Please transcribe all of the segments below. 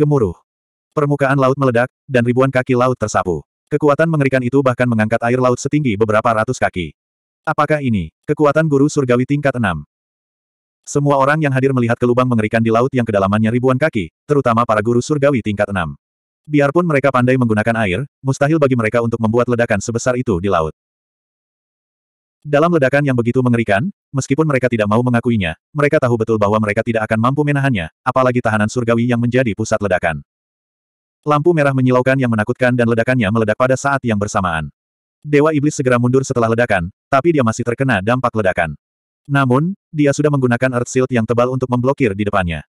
gemuruh. Permukaan laut meledak, dan ribuan kaki laut tersapu. Kekuatan mengerikan itu bahkan mengangkat air laut setinggi beberapa ratus kaki. Apakah ini, kekuatan guru surgawi tingkat enam? Semua orang yang hadir melihat ke lubang mengerikan di laut yang kedalamannya ribuan kaki, terutama para guru surgawi tingkat enam. Biarpun mereka pandai menggunakan air, mustahil bagi mereka untuk membuat ledakan sebesar itu di laut. Dalam ledakan yang begitu mengerikan, meskipun mereka tidak mau mengakuinya, mereka tahu betul bahwa mereka tidak akan mampu menahannya, apalagi tahanan surgawi yang menjadi pusat ledakan. Lampu merah menyilaukan yang menakutkan dan ledakannya meledak pada saat yang bersamaan. Dewa Iblis segera mundur setelah ledakan, tapi dia masih terkena dampak ledakan. Namun, dia sudah menggunakan Earth Shield yang tebal untuk memblokir di depannya.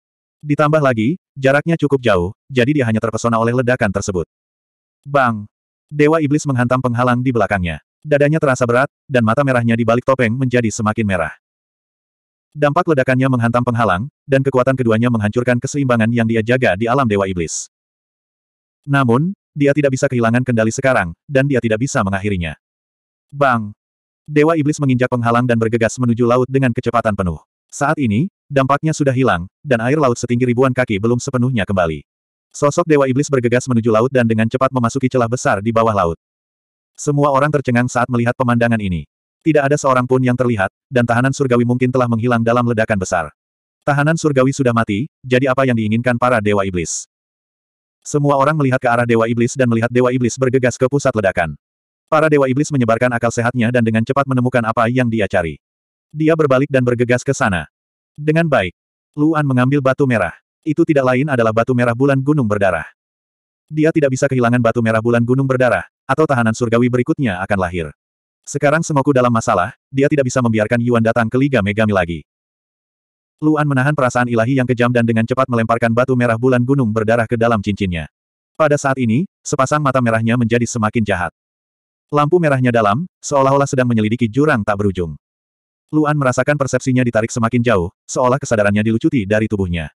Ditambah lagi, jaraknya cukup jauh, jadi dia hanya terpesona oleh ledakan tersebut. Bang! Dewa Iblis menghantam penghalang di belakangnya. Dadanya terasa berat, dan mata merahnya di balik topeng menjadi semakin merah. Dampak ledakannya menghantam penghalang, dan kekuatan keduanya menghancurkan keseimbangan yang dia jaga di alam Dewa Iblis. Namun, dia tidak bisa kehilangan kendali sekarang, dan dia tidak bisa mengakhirinya. Bang! Dewa Iblis menginjak penghalang dan bergegas menuju laut dengan kecepatan penuh. Saat ini, dampaknya sudah hilang, dan air laut setinggi ribuan kaki belum sepenuhnya kembali. Sosok Dewa Iblis bergegas menuju laut dan dengan cepat memasuki celah besar di bawah laut. Semua orang tercengang saat melihat pemandangan ini. Tidak ada seorang pun yang terlihat, dan tahanan surgawi mungkin telah menghilang dalam ledakan besar. Tahanan surgawi sudah mati, jadi apa yang diinginkan para dewa iblis? Semua orang melihat ke arah dewa iblis dan melihat dewa iblis bergegas ke pusat ledakan. Para dewa iblis menyebarkan akal sehatnya dan dengan cepat menemukan apa yang dia cari. Dia berbalik dan bergegas ke sana. Dengan baik, Luan mengambil batu merah. Itu tidak lain adalah batu merah bulan gunung berdarah. Dia tidak bisa kehilangan batu merah bulan gunung berdarah, atau tahanan surgawi berikutnya akan lahir. Sekarang Semoku dalam masalah, dia tidak bisa membiarkan Yuan datang ke Liga Megami lagi. Luan menahan perasaan ilahi yang kejam dan dengan cepat melemparkan batu merah bulan gunung berdarah ke dalam cincinnya. Pada saat ini, sepasang mata merahnya menjadi semakin jahat. Lampu merahnya dalam, seolah-olah sedang menyelidiki jurang tak berujung. Luan merasakan persepsinya ditarik semakin jauh, seolah kesadarannya dilucuti dari tubuhnya.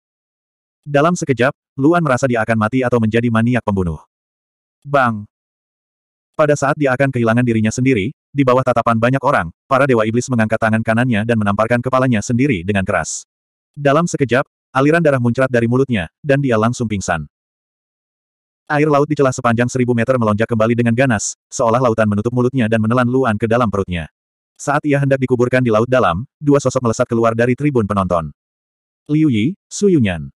Dalam sekejap, Luan merasa dia akan mati atau menjadi maniak pembunuh. Bang! Pada saat dia akan kehilangan dirinya sendiri, di bawah tatapan banyak orang, para dewa iblis mengangkat tangan kanannya dan menamparkan kepalanya sendiri dengan keras. Dalam sekejap, aliran darah muncrat dari mulutnya, dan dia langsung pingsan. Air laut di celah sepanjang seribu meter melonjak kembali dengan ganas, seolah lautan menutup mulutnya dan menelan Luan ke dalam perutnya. Saat ia hendak dikuburkan di laut dalam, dua sosok melesat keluar dari tribun penonton. Liu Yi, Su Yunyan.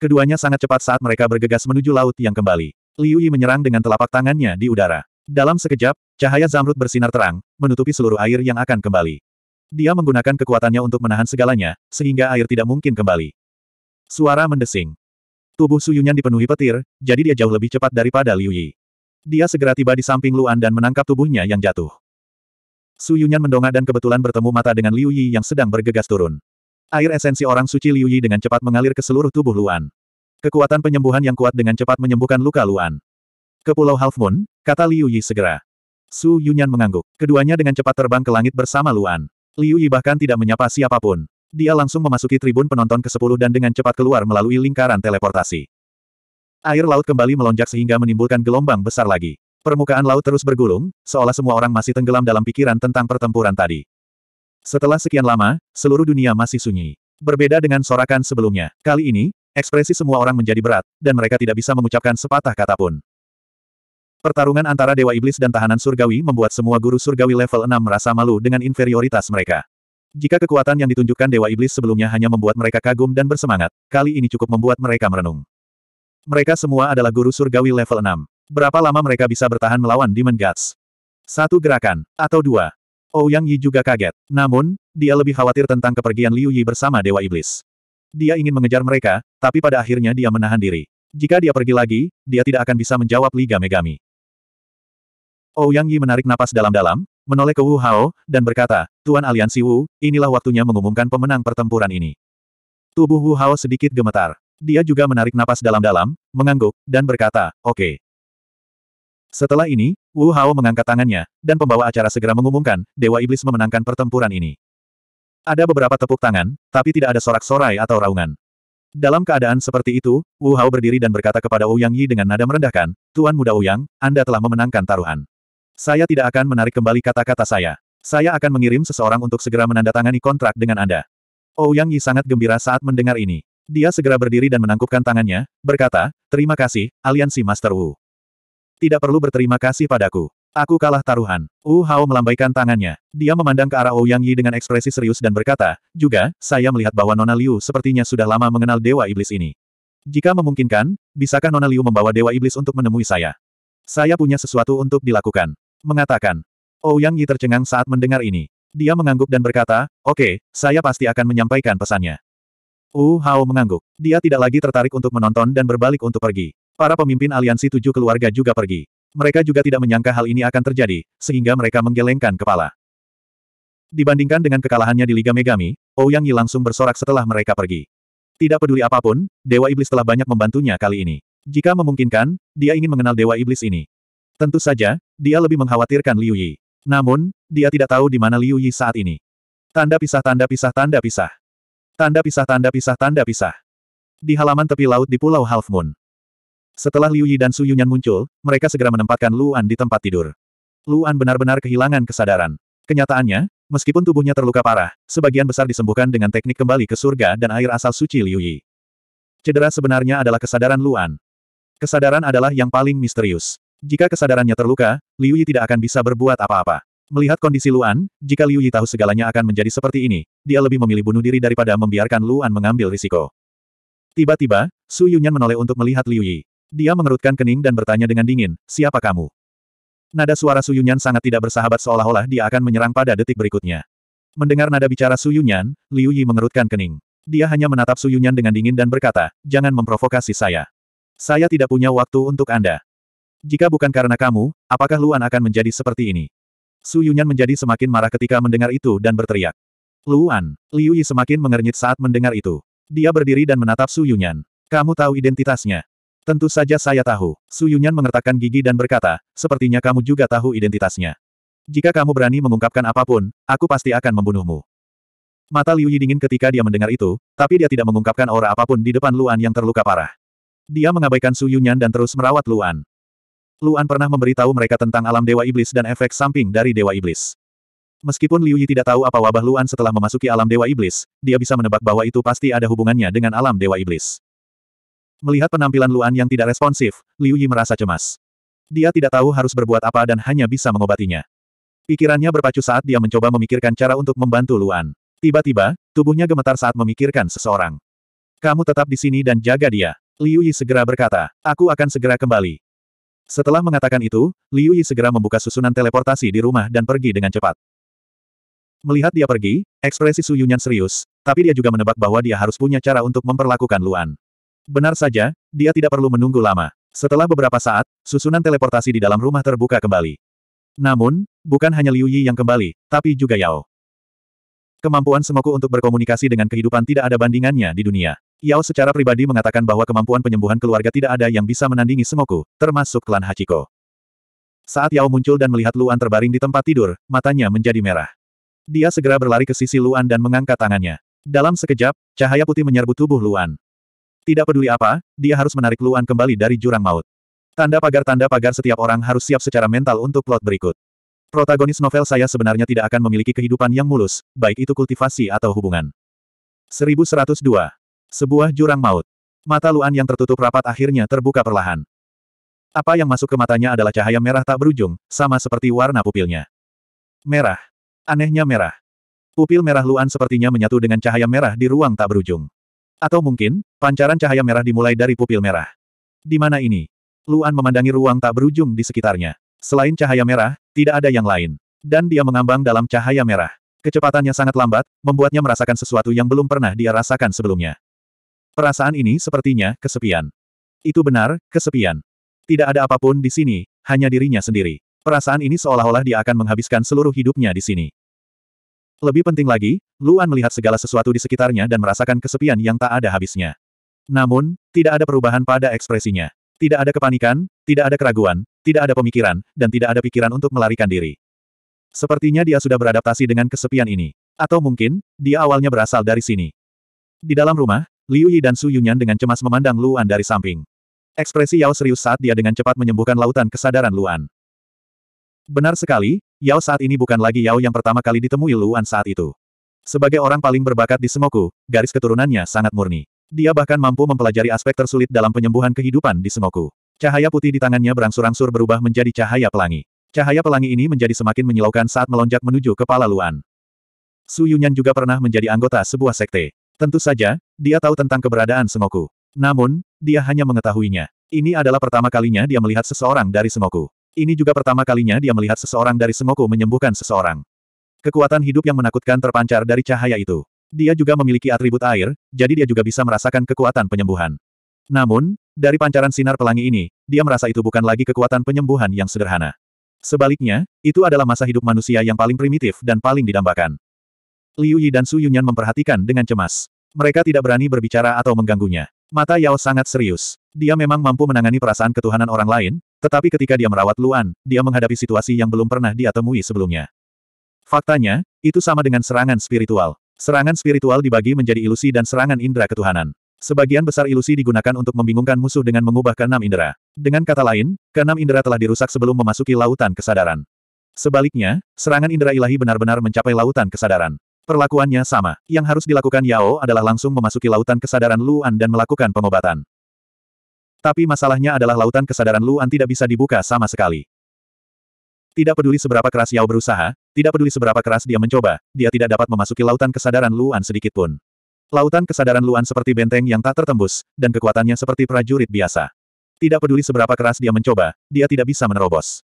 Keduanya sangat cepat saat mereka bergegas menuju laut yang kembali. Liu Yi menyerang dengan telapak tangannya di udara. Dalam sekejap, cahaya zamrud bersinar terang, menutupi seluruh air yang akan kembali. Dia menggunakan kekuatannya untuk menahan segalanya, sehingga air tidak mungkin kembali. Suara mendesing. Tubuh Suyunyan dipenuhi petir, jadi dia jauh lebih cepat daripada Liu Yi. Dia segera tiba di samping Luan dan menangkap tubuhnya yang jatuh. Suyunyan mendongak dan kebetulan bertemu mata dengan Liu Yi yang sedang bergegas turun. Air esensi orang suci Liu Yi dengan cepat mengalir ke seluruh tubuh Luan. Kekuatan penyembuhan yang kuat dengan cepat menyembuhkan luka Luan. Ke Pulau Half Moon, kata Liu Yi segera. Su Yunyan mengangguk. Keduanya dengan cepat terbang ke langit bersama Luan. Liu Yi bahkan tidak menyapa siapapun. Dia langsung memasuki tribun penonton ke-10 dan dengan cepat keluar melalui lingkaran teleportasi. Air laut kembali melonjak sehingga menimbulkan gelombang besar lagi. Permukaan laut terus bergulung, seolah semua orang masih tenggelam dalam pikiran tentang pertempuran tadi. Setelah sekian lama, seluruh dunia masih sunyi. Berbeda dengan sorakan sebelumnya, kali ini, ekspresi semua orang menjadi berat, dan mereka tidak bisa mengucapkan sepatah kata pun. Pertarungan antara Dewa Iblis dan tahanan surgawi membuat semua guru surgawi level 6 merasa malu dengan inferioritas mereka. Jika kekuatan yang ditunjukkan Dewa Iblis sebelumnya hanya membuat mereka kagum dan bersemangat, kali ini cukup membuat mereka merenung. Mereka semua adalah guru surgawi level 6. Berapa lama mereka bisa bertahan melawan Demon Gods? Satu gerakan, atau dua. Oh Yang Yi juga kaget. Namun, dia lebih khawatir tentang kepergian Liu Yi bersama Dewa Iblis. Dia ingin mengejar mereka, tapi pada akhirnya dia menahan diri. Jika dia pergi lagi, dia tidak akan bisa menjawab Liga Megami. Ou oh, Yang Yi menarik napas dalam-dalam, menoleh ke Wu Hao, dan berkata, Tuan Aliansi Wu, inilah waktunya mengumumkan pemenang pertempuran ini. Tubuh Wu Hao sedikit gemetar. Dia juga menarik napas dalam-dalam, mengangguk, dan berkata, oke. Okay. Setelah ini, Wu Hao mengangkat tangannya, dan pembawa acara segera mengumumkan, Dewa Iblis memenangkan pertempuran ini. Ada beberapa tepuk tangan, tapi tidak ada sorak-sorai atau raungan. Dalam keadaan seperti itu, Wu Hao berdiri dan berkata kepada Ouyang oh Yi dengan nada merendahkan, Tuan Muda Ouyang, oh Anda telah memenangkan taruhan. Saya tidak akan menarik kembali kata-kata saya. Saya akan mengirim seseorang untuk segera menandatangani kontrak dengan Anda. Oh, Yang Yi sangat gembira saat mendengar ini. Dia segera berdiri dan menangkupkan tangannya, berkata, Terima kasih, aliansi Master Wu. Tidak perlu berterima kasih padaku. Aku kalah taruhan. Wu Hao melambaikan tangannya. Dia memandang ke arah Ouyang oh Yi dengan ekspresi serius dan berkata, Juga, saya melihat bahwa Nona Liu sepertinya sudah lama mengenal Dewa Iblis ini. Jika memungkinkan, bisakah Nona Liu membawa Dewa Iblis untuk menemui saya? Saya punya sesuatu untuk dilakukan mengatakan. Ouyang oh, Yi tercengang saat mendengar ini. Dia mengangguk dan berkata, oke, okay, saya pasti akan menyampaikan pesannya. Wu Hao mengangguk. Dia tidak lagi tertarik untuk menonton dan berbalik untuk pergi. Para pemimpin aliansi tujuh keluarga juga pergi. Mereka juga tidak menyangka hal ini akan terjadi, sehingga mereka menggelengkan kepala. Dibandingkan dengan kekalahannya di Liga Megami, Ouyang Yi langsung bersorak setelah mereka pergi. Tidak peduli apapun, Dewa Iblis telah banyak membantunya kali ini. Jika memungkinkan, dia ingin mengenal Dewa Iblis ini. Tentu saja, dia lebih mengkhawatirkan Liu Yi. Namun, dia tidak tahu di mana Liu Yi saat ini. Tanda pisah tanda pisah tanda pisah. Tanda pisah tanda pisah tanda pisah. Di halaman tepi laut di Pulau Half Moon. Setelah Liu Yi dan Su Yunyan muncul, mereka segera menempatkan Luan di tempat tidur. Luan benar-benar kehilangan kesadaran. Kenyataannya, meskipun tubuhnya terluka parah, sebagian besar disembuhkan dengan teknik kembali ke surga dan air asal suci Liu Yi. Cedera sebenarnya adalah kesadaran Luan. Kesadaran adalah yang paling misterius. Jika kesadarannya terluka, Liu Yi tidak akan bisa berbuat apa-apa. Melihat kondisi Luan, jika Liu Yi tahu segalanya akan menjadi seperti ini, dia lebih memilih bunuh diri daripada membiarkan Luan mengambil risiko. Tiba-tiba, Su Yunyan menoleh untuk melihat Liu Yi. Dia mengerutkan kening dan bertanya dengan dingin, siapa kamu? Nada suara Su Yunyan sangat tidak bersahabat seolah-olah dia akan menyerang pada detik berikutnya. Mendengar nada bicara Su Yunyan, Liu Yi mengerutkan kening. Dia hanya menatap Su Yunyan dengan dingin dan berkata, jangan memprovokasi saya. Saya tidak punya waktu untuk Anda. Jika bukan karena kamu, apakah Luan akan menjadi seperti ini? Su Yunyan menjadi semakin marah ketika mendengar itu dan berteriak. Luan, Liu Yi semakin mengernyit saat mendengar itu. Dia berdiri dan menatap Su Yunyan. Kamu tahu identitasnya? Tentu saja saya tahu. Su Yunyan mengertakkan gigi dan berkata, sepertinya kamu juga tahu identitasnya. Jika kamu berani mengungkapkan apapun, aku pasti akan membunuhmu. Mata Liu Yi dingin ketika dia mendengar itu, tapi dia tidak mengungkapkan aura apapun di depan Luan yang terluka parah. Dia mengabaikan Su Yunyan dan terus merawat Luan. Luan pernah memberitahu mereka tentang alam Dewa Iblis dan efek samping dari Dewa Iblis. Meskipun Liu Yi tidak tahu apa wabah Luan setelah memasuki alam Dewa Iblis, dia bisa menebak bahwa itu pasti ada hubungannya dengan alam Dewa Iblis. Melihat penampilan Luan yang tidak responsif, Liu Yi merasa cemas. Dia tidak tahu harus berbuat apa dan hanya bisa mengobatinya. Pikirannya berpacu saat dia mencoba memikirkan cara untuk membantu Luan. Tiba-tiba, tubuhnya gemetar saat memikirkan seseorang. Kamu tetap di sini dan jaga dia. Liu Yi segera berkata, aku akan segera kembali. Setelah mengatakan itu, Liu Yi segera membuka susunan teleportasi di rumah dan pergi dengan cepat. Melihat dia pergi, ekspresi Su Yunyan serius, tapi dia juga menebak bahwa dia harus punya cara untuk memperlakukan Luan. Benar saja, dia tidak perlu menunggu lama. Setelah beberapa saat, susunan teleportasi di dalam rumah terbuka kembali. Namun, bukan hanya Liu Yi yang kembali, tapi juga Yao. Kemampuan Semoku untuk berkomunikasi dengan kehidupan tidak ada bandingannya di dunia. Yao secara pribadi mengatakan bahwa kemampuan penyembuhan keluarga tidak ada yang bisa menandingi Semoku, termasuk klan Hachiko. Saat Yao muncul dan melihat Luan terbaring di tempat tidur, matanya menjadi merah. Dia segera berlari ke sisi Luan dan mengangkat tangannya. Dalam sekejap, cahaya putih menyerbu tubuh Luan. Tidak peduli apa, dia harus menarik Luan kembali dari jurang maut. Tanda pagar-tanda pagar setiap orang harus siap secara mental untuk plot berikut. Protagonis novel saya sebenarnya tidak akan memiliki kehidupan yang mulus, baik itu kultivasi atau hubungan. 1102. Sebuah jurang maut. Mata Luan yang tertutup rapat akhirnya terbuka perlahan. Apa yang masuk ke matanya adalah cahaya merah tak berujung, sama seperti warna pupilnya. Merah. Anehnya merah. Pupil merah Luan sepertinya menyatu dengan cahaya merah di ruang tak berujung. Atau mungkin, pancaran cahaya merah dimulai dari pupil merah. Di mana ini? Luan memandangi ruang tak berujung di sekitarnya. Selain cahaya merah, tidak ada yang lain. Dan dia mengambang dalam cahaya merah. Kecepatannya sangat lambat, membuatnya merasakan sesuatu yang belum pernah dia rasakan sebelumnya. Perasaan ini sepertinya kesepian. Itu benar, kesepian. Tidak ada apapun di sini, hanya dirinya sendiri. Perasaan ini seolah-olah dia akan menghabiskan seluruh hidupnya di sini. Lebih penting lagi, Luan melihat segala sesuatu di sekitarnya dan merasakan kesepian yang tak ada habisnya. Namun, tidak ada perubahan pada ekspresinya. Tidak ada kepanikan, tidak ada keraguan, tidak ada pemikiran, dan tidak ada pikiran untuk melarikan diri. Sepertinya dia sudah beradaptasi dengan kesepian ini. Atau mungkin, dia awalnya berasal dari sini. Di dalam rumah, Liu Yi dan Su Yunyan dengan cemas memandang Luan dari samping. Ekspresi Yao serius saat dia dengan cepat menyembuhkan lautan kesadaran Luan. Benar sekali, Yao saat ini bukan lagi Yao yang pertama kali ditemui Luan saat itu. Sebagai orang paling berbakat di Semoku, garis keturunannya sangat murni. Dia bahkan mampu mempelajari aspek tersulit dalam penyembuhan kehidupan di Semoku. Cahaya putih di tangannya berangsur-angsur berubah menjadi cahaya pelangi. Cahaya pelangi ini menjadi semakin menyilaukan saat melonjak menuju kepala Luan. Su Yunyan juga pernah menjadi anggota sebuah sekte. Tentu saja, dia tahu tentang keberadaan Sengoku. Namun, dia hanya mengetahuinya. Ini adalah pertama kalinya dia melihat seseorang dari Sengoku. Ini juga pertama kalinya dia melihat seseorang dari Sengoku menyembuhkan seseorang. Kekuatan hidup yang menakutkan terpancar dari cahaya itu. Dia juga memiliki atribut air, jadi dia juga bisa merasakan kekuatan penyembuhan. Namun, dari pancaran sinar pelangi ini, dia merasa itu bukan lagi kekuatan penyembuhan yang sederhana. Sebaliknya, itu adalah masa hidup manusia yang paling primitif dan paling didambakan. Liu Yi dan Su Yunyan memperhatikan dengan cemas. Mereka tidak berani berbicara atau mengganggunya. Mata Yao sangat serius. Dia memang mampu menangani perasaan ketuhanan orang lain, tetapi ketika dia merawat Luan, dia menghadapi situasi yang belum pernah dia temui sebelumnya. Faktanya, itu sama dengan serangan spiritual. Serangan spiritual dibagi menjadi ilusi dan serangan indera ketuhanan. Sebagian besar ilusi digunakan untuk membingungkan musuh dengan mengubah keenam indera. Dengan kata lain, keenam indera telah dirusak sebelum memasuki lautan kesadaran. Sebaliknya, serangan indera ilahi benar-benar mencapai lautan kesadaran. Perlakuannya sama. Yang harus dilakukan Yao adalah langsung memasuki lautan kesadaran Luan dan melakukan pengobatan. Tapi masalahnya adalah lautan kesadaran Luan tidak bisa dibuka sama sekali. Tidak peduli seberapa keras Yao berusaha, tidak peduli seberapa keras dia mencoba, dia tidak dapat memasuki lautan kesadaran Luan sedikitpun. Lautan kesadaran Luan seperti benteng yang tak tertembus, dan kekuatannya seperti prajurit biasa. Tidak peduli seberapa keras dia mencoba, dia tidak bisa menerobos.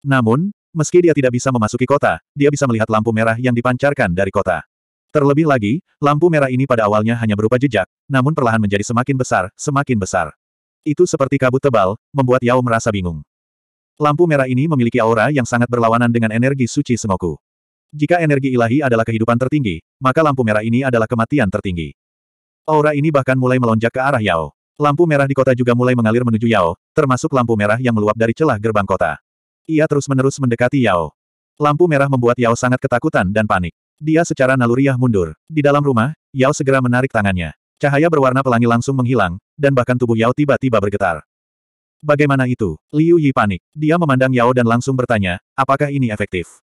Namun, Meski dia tidak bisa memasuki kota, dia bisa melihat lampu merah yang dipancarkan dari kota. Terlebih lagi, lampu merah ini pada awalnya hanya berupa jejak, namun perlahan menjadi semakin besar, semakin besar. Itu seperti kabut tebal, membuat Yao merasa bingung. Lampu merah ini memiliki aura yang sangat berlawanan dengan energi suci Sengoku. Jika energi ilahi adalah kehidupan tertinggi, maka lampu merah ini adalah kematian tertinggi. Aura ini bahkan mulai melonjak ke arah Yao. Lampu merah di kota juga mulai mengalir menuju Yao, termasuk lampu merah yang meluap dari celah gerbang kota. Ia terus-menerus mendekati Yao. Lampu merah membuat Yao sangat ketakutan dan panik. Dia secara naluriah mundur. Di dalam rumah, Yao segera menarik tangannya. Cahaya berwarna pelangi langsung menghilang, dan bahkan tubuh Yao tiba-tiba bergetar. Bagaimana itu? Liu Yi panik. Dia memandang Yao dan langsung bertanya, apakah ini efektif?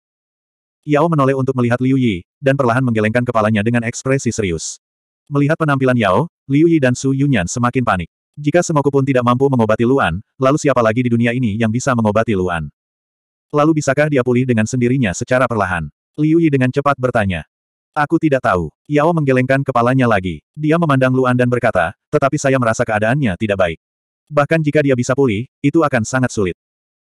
Yao menoleh untuk melihat Liu Yi, dan perlahan menggelengkan kepalanya dengan ekspresi serius. Melihat penampilan Yao, Liu Yi dan Su Yunyan semakin panik. Jika Semoku pun tidak mampu mengobati Luan, lalu siapa lagi di dunia ini yang bisa mengobati Luan? Lalu bisakah dia pulih dengan sendirinya secara perlahan? Liu Yi dengan cepat bertanya. Aku tidak tahu. Yao menggelengkan kepalanya lagi. Dia memandang Luan dan berkata, tetapi saya merasa keadaannya tidak baik. Bahkan jika dia bisa pulih, itu akan sangat sulit.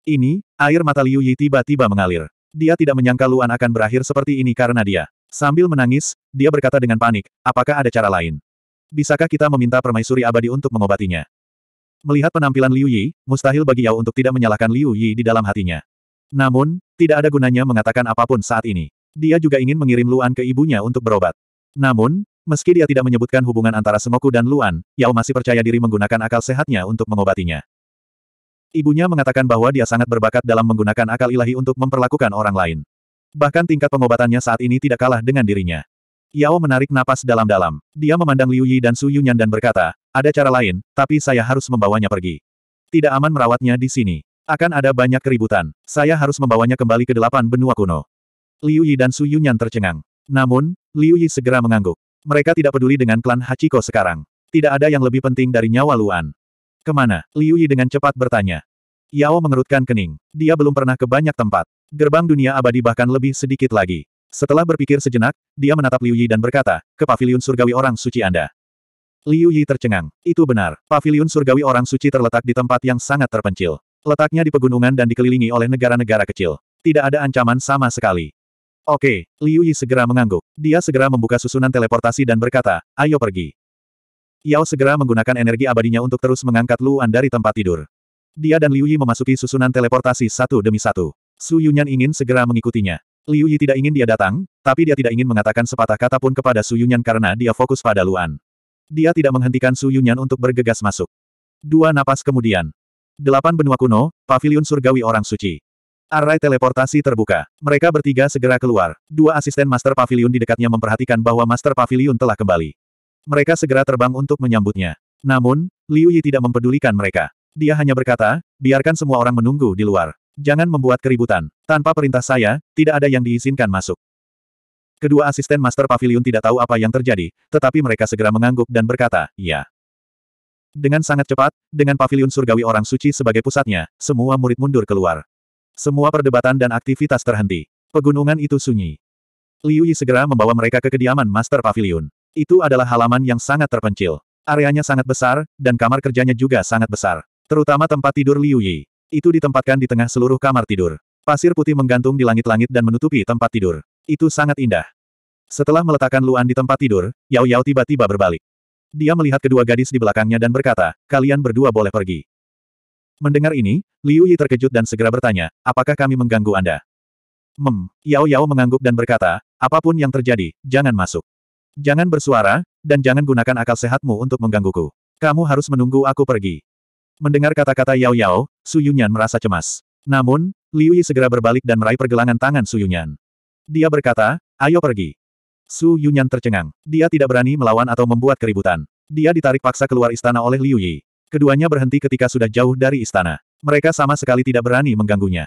Ini, air mata Liu Yi tiba-tiba mengalir. Dia tidak menyangka Luan akan berakhir seperti ini karena dia. Sambil menangis, dia berkata dengan panik, apakah ada cara lain? Bisakah kita meminta permaisuri abadi untuk mengobatinya? Melihat penampilan Liu Yi, mustahil bagi Yao untuk tidak menyalahkan Liu Yi di dalam hatinya. Namun, tidak ada gunanya mengatakan apapun saat ini. Dia juga ingin mengirim Luan ke ibunya untuk berobat. Namun, meski dia tidak menyebutkan hubungan antara Semoku dan Luan, Yao masih percaya diri menggunakan akal sehatnya untuk mengobatinya. Ibunya mengatakan bahwa dia sangat berbakat dalam menggunakan akal ilahi untuk memperlakukan orang lain. Bahkan tingkat pengobatannya saat ini tidak kalah dengan dirinya. Yao menarik napas dalam-dalam. Dia memandang Liu Yi dan Su Yunyan dan berkata, ada cara lain, tapi saya harus membawanya pergi. Tidak aman merawatnya di sini. Akan ada banyak keributan. Saya harus membawanya kembali ke delapan benua kuno. Liu Yi dan Su Yunyan tercengang. Namun, Liu Yi segera mengangguk. Mereka tidak peduli dengan klan Hachiko sekarang. Tidak ada yang lebih penting dari nyawa Luan. Kemana? Liu Yi dengan cepat bertanya. Yao mengerutkan kening. Dia belum pernah ke banyak tempat. Gerbang dunia abadi bahkan lebih sedikit lagi. Setelah berpikir sejenak, dia menatap Liu Yi dan berkata, ke pavilion surgawi orang suci Anda. Liu Yi tercengang. Itu benar, pavilion surgawi orang suci terletak di tempat yang sangat terpencil. Letaknya di pegunungan dan dikelilingi oleh negara-negara kecil. Tidak ada ancaman sama sekali. Oke, Liu Yi segera mengangguk. Dia segera membuka susunan teleportasi dan berkata, ayo pergi. Yao segera menggunakan energi abadinya untuk terus mengangkat Luan dari tempat tidur. Dia dan Liu Yi memasuki susunan teleportasi satu demi satu. Su Yunyan ingin segera mengikutinya. Liu Yi tidak ingin dia datang, tapi dia tidak ingin mengatakan sepatah kata pun kepada Su Yunyan karena dia fokus pada Luan. Dia tidak menghentikan Su Yunyan untuk bergegas masuk. Dua napas kemudian, Delapan benua kuno, pavilion surgawi orang suci. Array teleportasi terbuka. Mereka bertiga segera keluar. Dua asisten Master Pavilion di dekatnya memperhatikan bahwa Master Pavilion telah kembali. Mereka segera terbang untuk menyambutnya. Namun, Liu Yi tidak mempedulikan mereka. Dia hanya berkata, biarkan semua orang menunggu di luar. Jangan membuat keributan. Tanpa perintah saya, tidak ada yang diizinkan masuk. Kedua asisten Master Pavilion tidak tahu apa yang terjadi, tetapi mereka segera mengangguk dan berkata, ya. Dengan sangat cepat, dengan pavilion surgawi orang suci sebagai pusatnya, semua murid mundur keluar. Semua perdebatan dan aktivitas terhenti. Pegunungan itu sunyi. Liu Yi segera membawa mereka ke kediaman Master Pavilion. Itu adalah halaman yang sangat terpencil. Areanya sangat besar, dan kamar kerjanya juga sangat besar. Terutama tempat tidur Liu Yi. Itu ditempatkan di tengah seluruh kamar tidur. Pasir putih menggantung di langit-langit dan menutupi tempat tidur. Itu sangat indah. Setelah meletakkan Luan di tempat tidur, Yao Yao tiba-tiba berbalik. Dia melihat kedua gadis di belakangnya dan berkata, kalian berdua boleh pergi. Mendengar ini, Liu Yi terkejut dan segera bertanya, apakah kami mengganggu Anda? Mem, Yao Yao mengangguk dan berkata, apapun yang terjadi, jangan masuk. Jangan bersuara, dan jangan gunakan akal sehatmu untuk menggangguku. Kamu harus menunggu aku pergi. Mendengar kata-kata Yao Yao, Su Yunyan merasa cemas. Namun, Liu Yi segera berbalik dan meraih pergelangan tangan Su Yunyan. Dia berkata, ayo pergi. Su Yunyan tercengang. Dia tidak berani melawan atau membuat keributan. Dia ditarik paksa keluar istana oleh Liu Yi. Keduanya berhenti ketika sudah jauh dari istana. Mereka sama sekali tidak berani mengganggunya.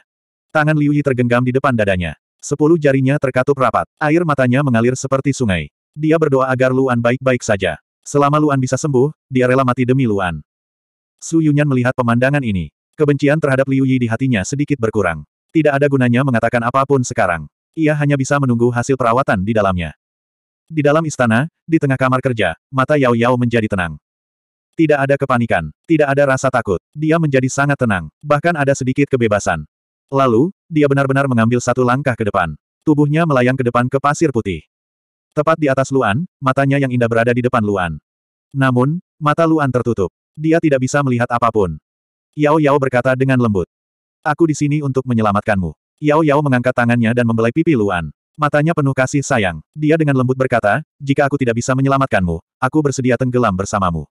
Tangan Liu Yi tergenggam di depan dadanya. Sepuluh jarinya terkatup rapat. Air matanya mengalir seperti sungai. Dia berdoa agar Luan baik-baik saja. Selama Luan bisa sembuh, dia rela mati demi Luan. Su Yunyan melihat pemandangan ini. Kebencian terhadap Liu Yi di hatinya sedikit berkurang. Tidak ada gunanya mengatakan apapun sekarang. Ia hanya bisa menunggu hasil perawatan di dalamnya. Di dalam istana, di tengah kamar kerja, mata Yao Yao menjadi tenang. Tidak ada kepanikan, tidak ada rasa takut. Dia menjadi sangat tenang, bahkan ada sedikit kebebasan. Lalu, dia benar-benar mengambil satu langkah ke depan. Tubuhnya melayang ke depan ke pasir putih. Tepat di atas Luan, matanya yang indah berada di depan Luan. Namun, mata Luan tertutup. Dia tidak bisa melihat apapun. Yao Yao berkata dengan lembut. Aku di sini untuk menyelamatkanmu. Yao Yao mengangkat tangannya dan membelai pipi Luan. Matanya penuh kasih sayang. Dia dengan lembut berkata, jika aku tidak bisa menyelamatkanmu, aku bersedia tenggelam bersamamu.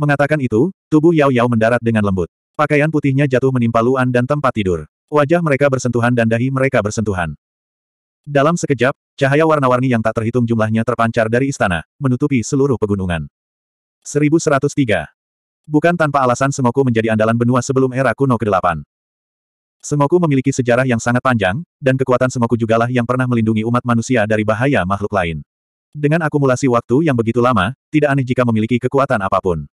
Mengatakan itu, tubuh Yao Yao mendarat dengan lembut. Pakaian putihnya jatuh menimpa Luan dan tempat tidur. Wajah mereka bersentuhan dan dahi mereka bersentuhan. Dalam sekejap, cahaya warna-warni yang tak terhitung jumlahnya terpancar dari istana, menutupi seluruh pegunungan. 1103. Bukan tanpa alasan Sengoku menjadi andalan benua sebelum era kuno ke-8. Sengoku memiliki sejarah yang sangat panjang, dan kekuatan Sengoku jugalah yang pernah melindungi umat manusia dari bahaya makhluk lain. Dengan akumulasi waktu yang begitu lama, tidak aneh jika memiliki kekuatan apapun.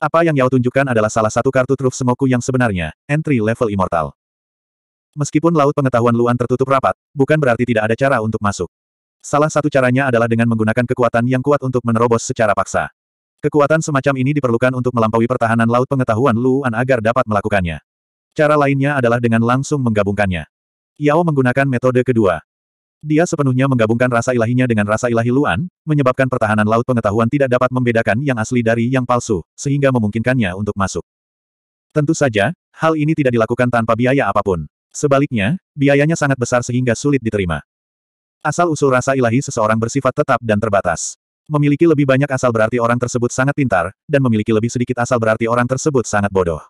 Apa yang Yao tunjukkan adalah salah satu kartu truf Sengoku yang sebenarnya, entry level immortal. Meskipun laut pengetahuan Luan tertutup rapat, bukan berarti tidak ada cara untuk masuk. Salah satu caranya adalah dengan menggunakan kekuatan yang kuat untuk menerobos secara paksa. Kekuatan semacam ini diperlukan untuk melampaui pertahanan laut pengetahuan Luan agar dapat melakukannya. Cara lainnya adalah dengan langsung menggabungkannya. Yao menggunakan metode kedua. Dia sepenuhnya menggabungkan rasa ilahinya dengan rasa ilahi Luan, menyebabkan pertahanan laut pengetahuan tidak dapat membedakan yang asli dari yang palsu, sehingga memungkinkannya untuk masuk. Tentu saja, hal ini tidak dilakukan tanpa biaya apapun. Sebaliknya, biayanya sangat besar sehingga sulit diterima. Asal-usul rasa ilahi seseorang bersifat tetap dan terbatas. Memiliki lebih banyak asal berarti orang tersebut sangat pintar, dan memiliki lebih sedikit asal berarti orang tersebut sangat bodoh.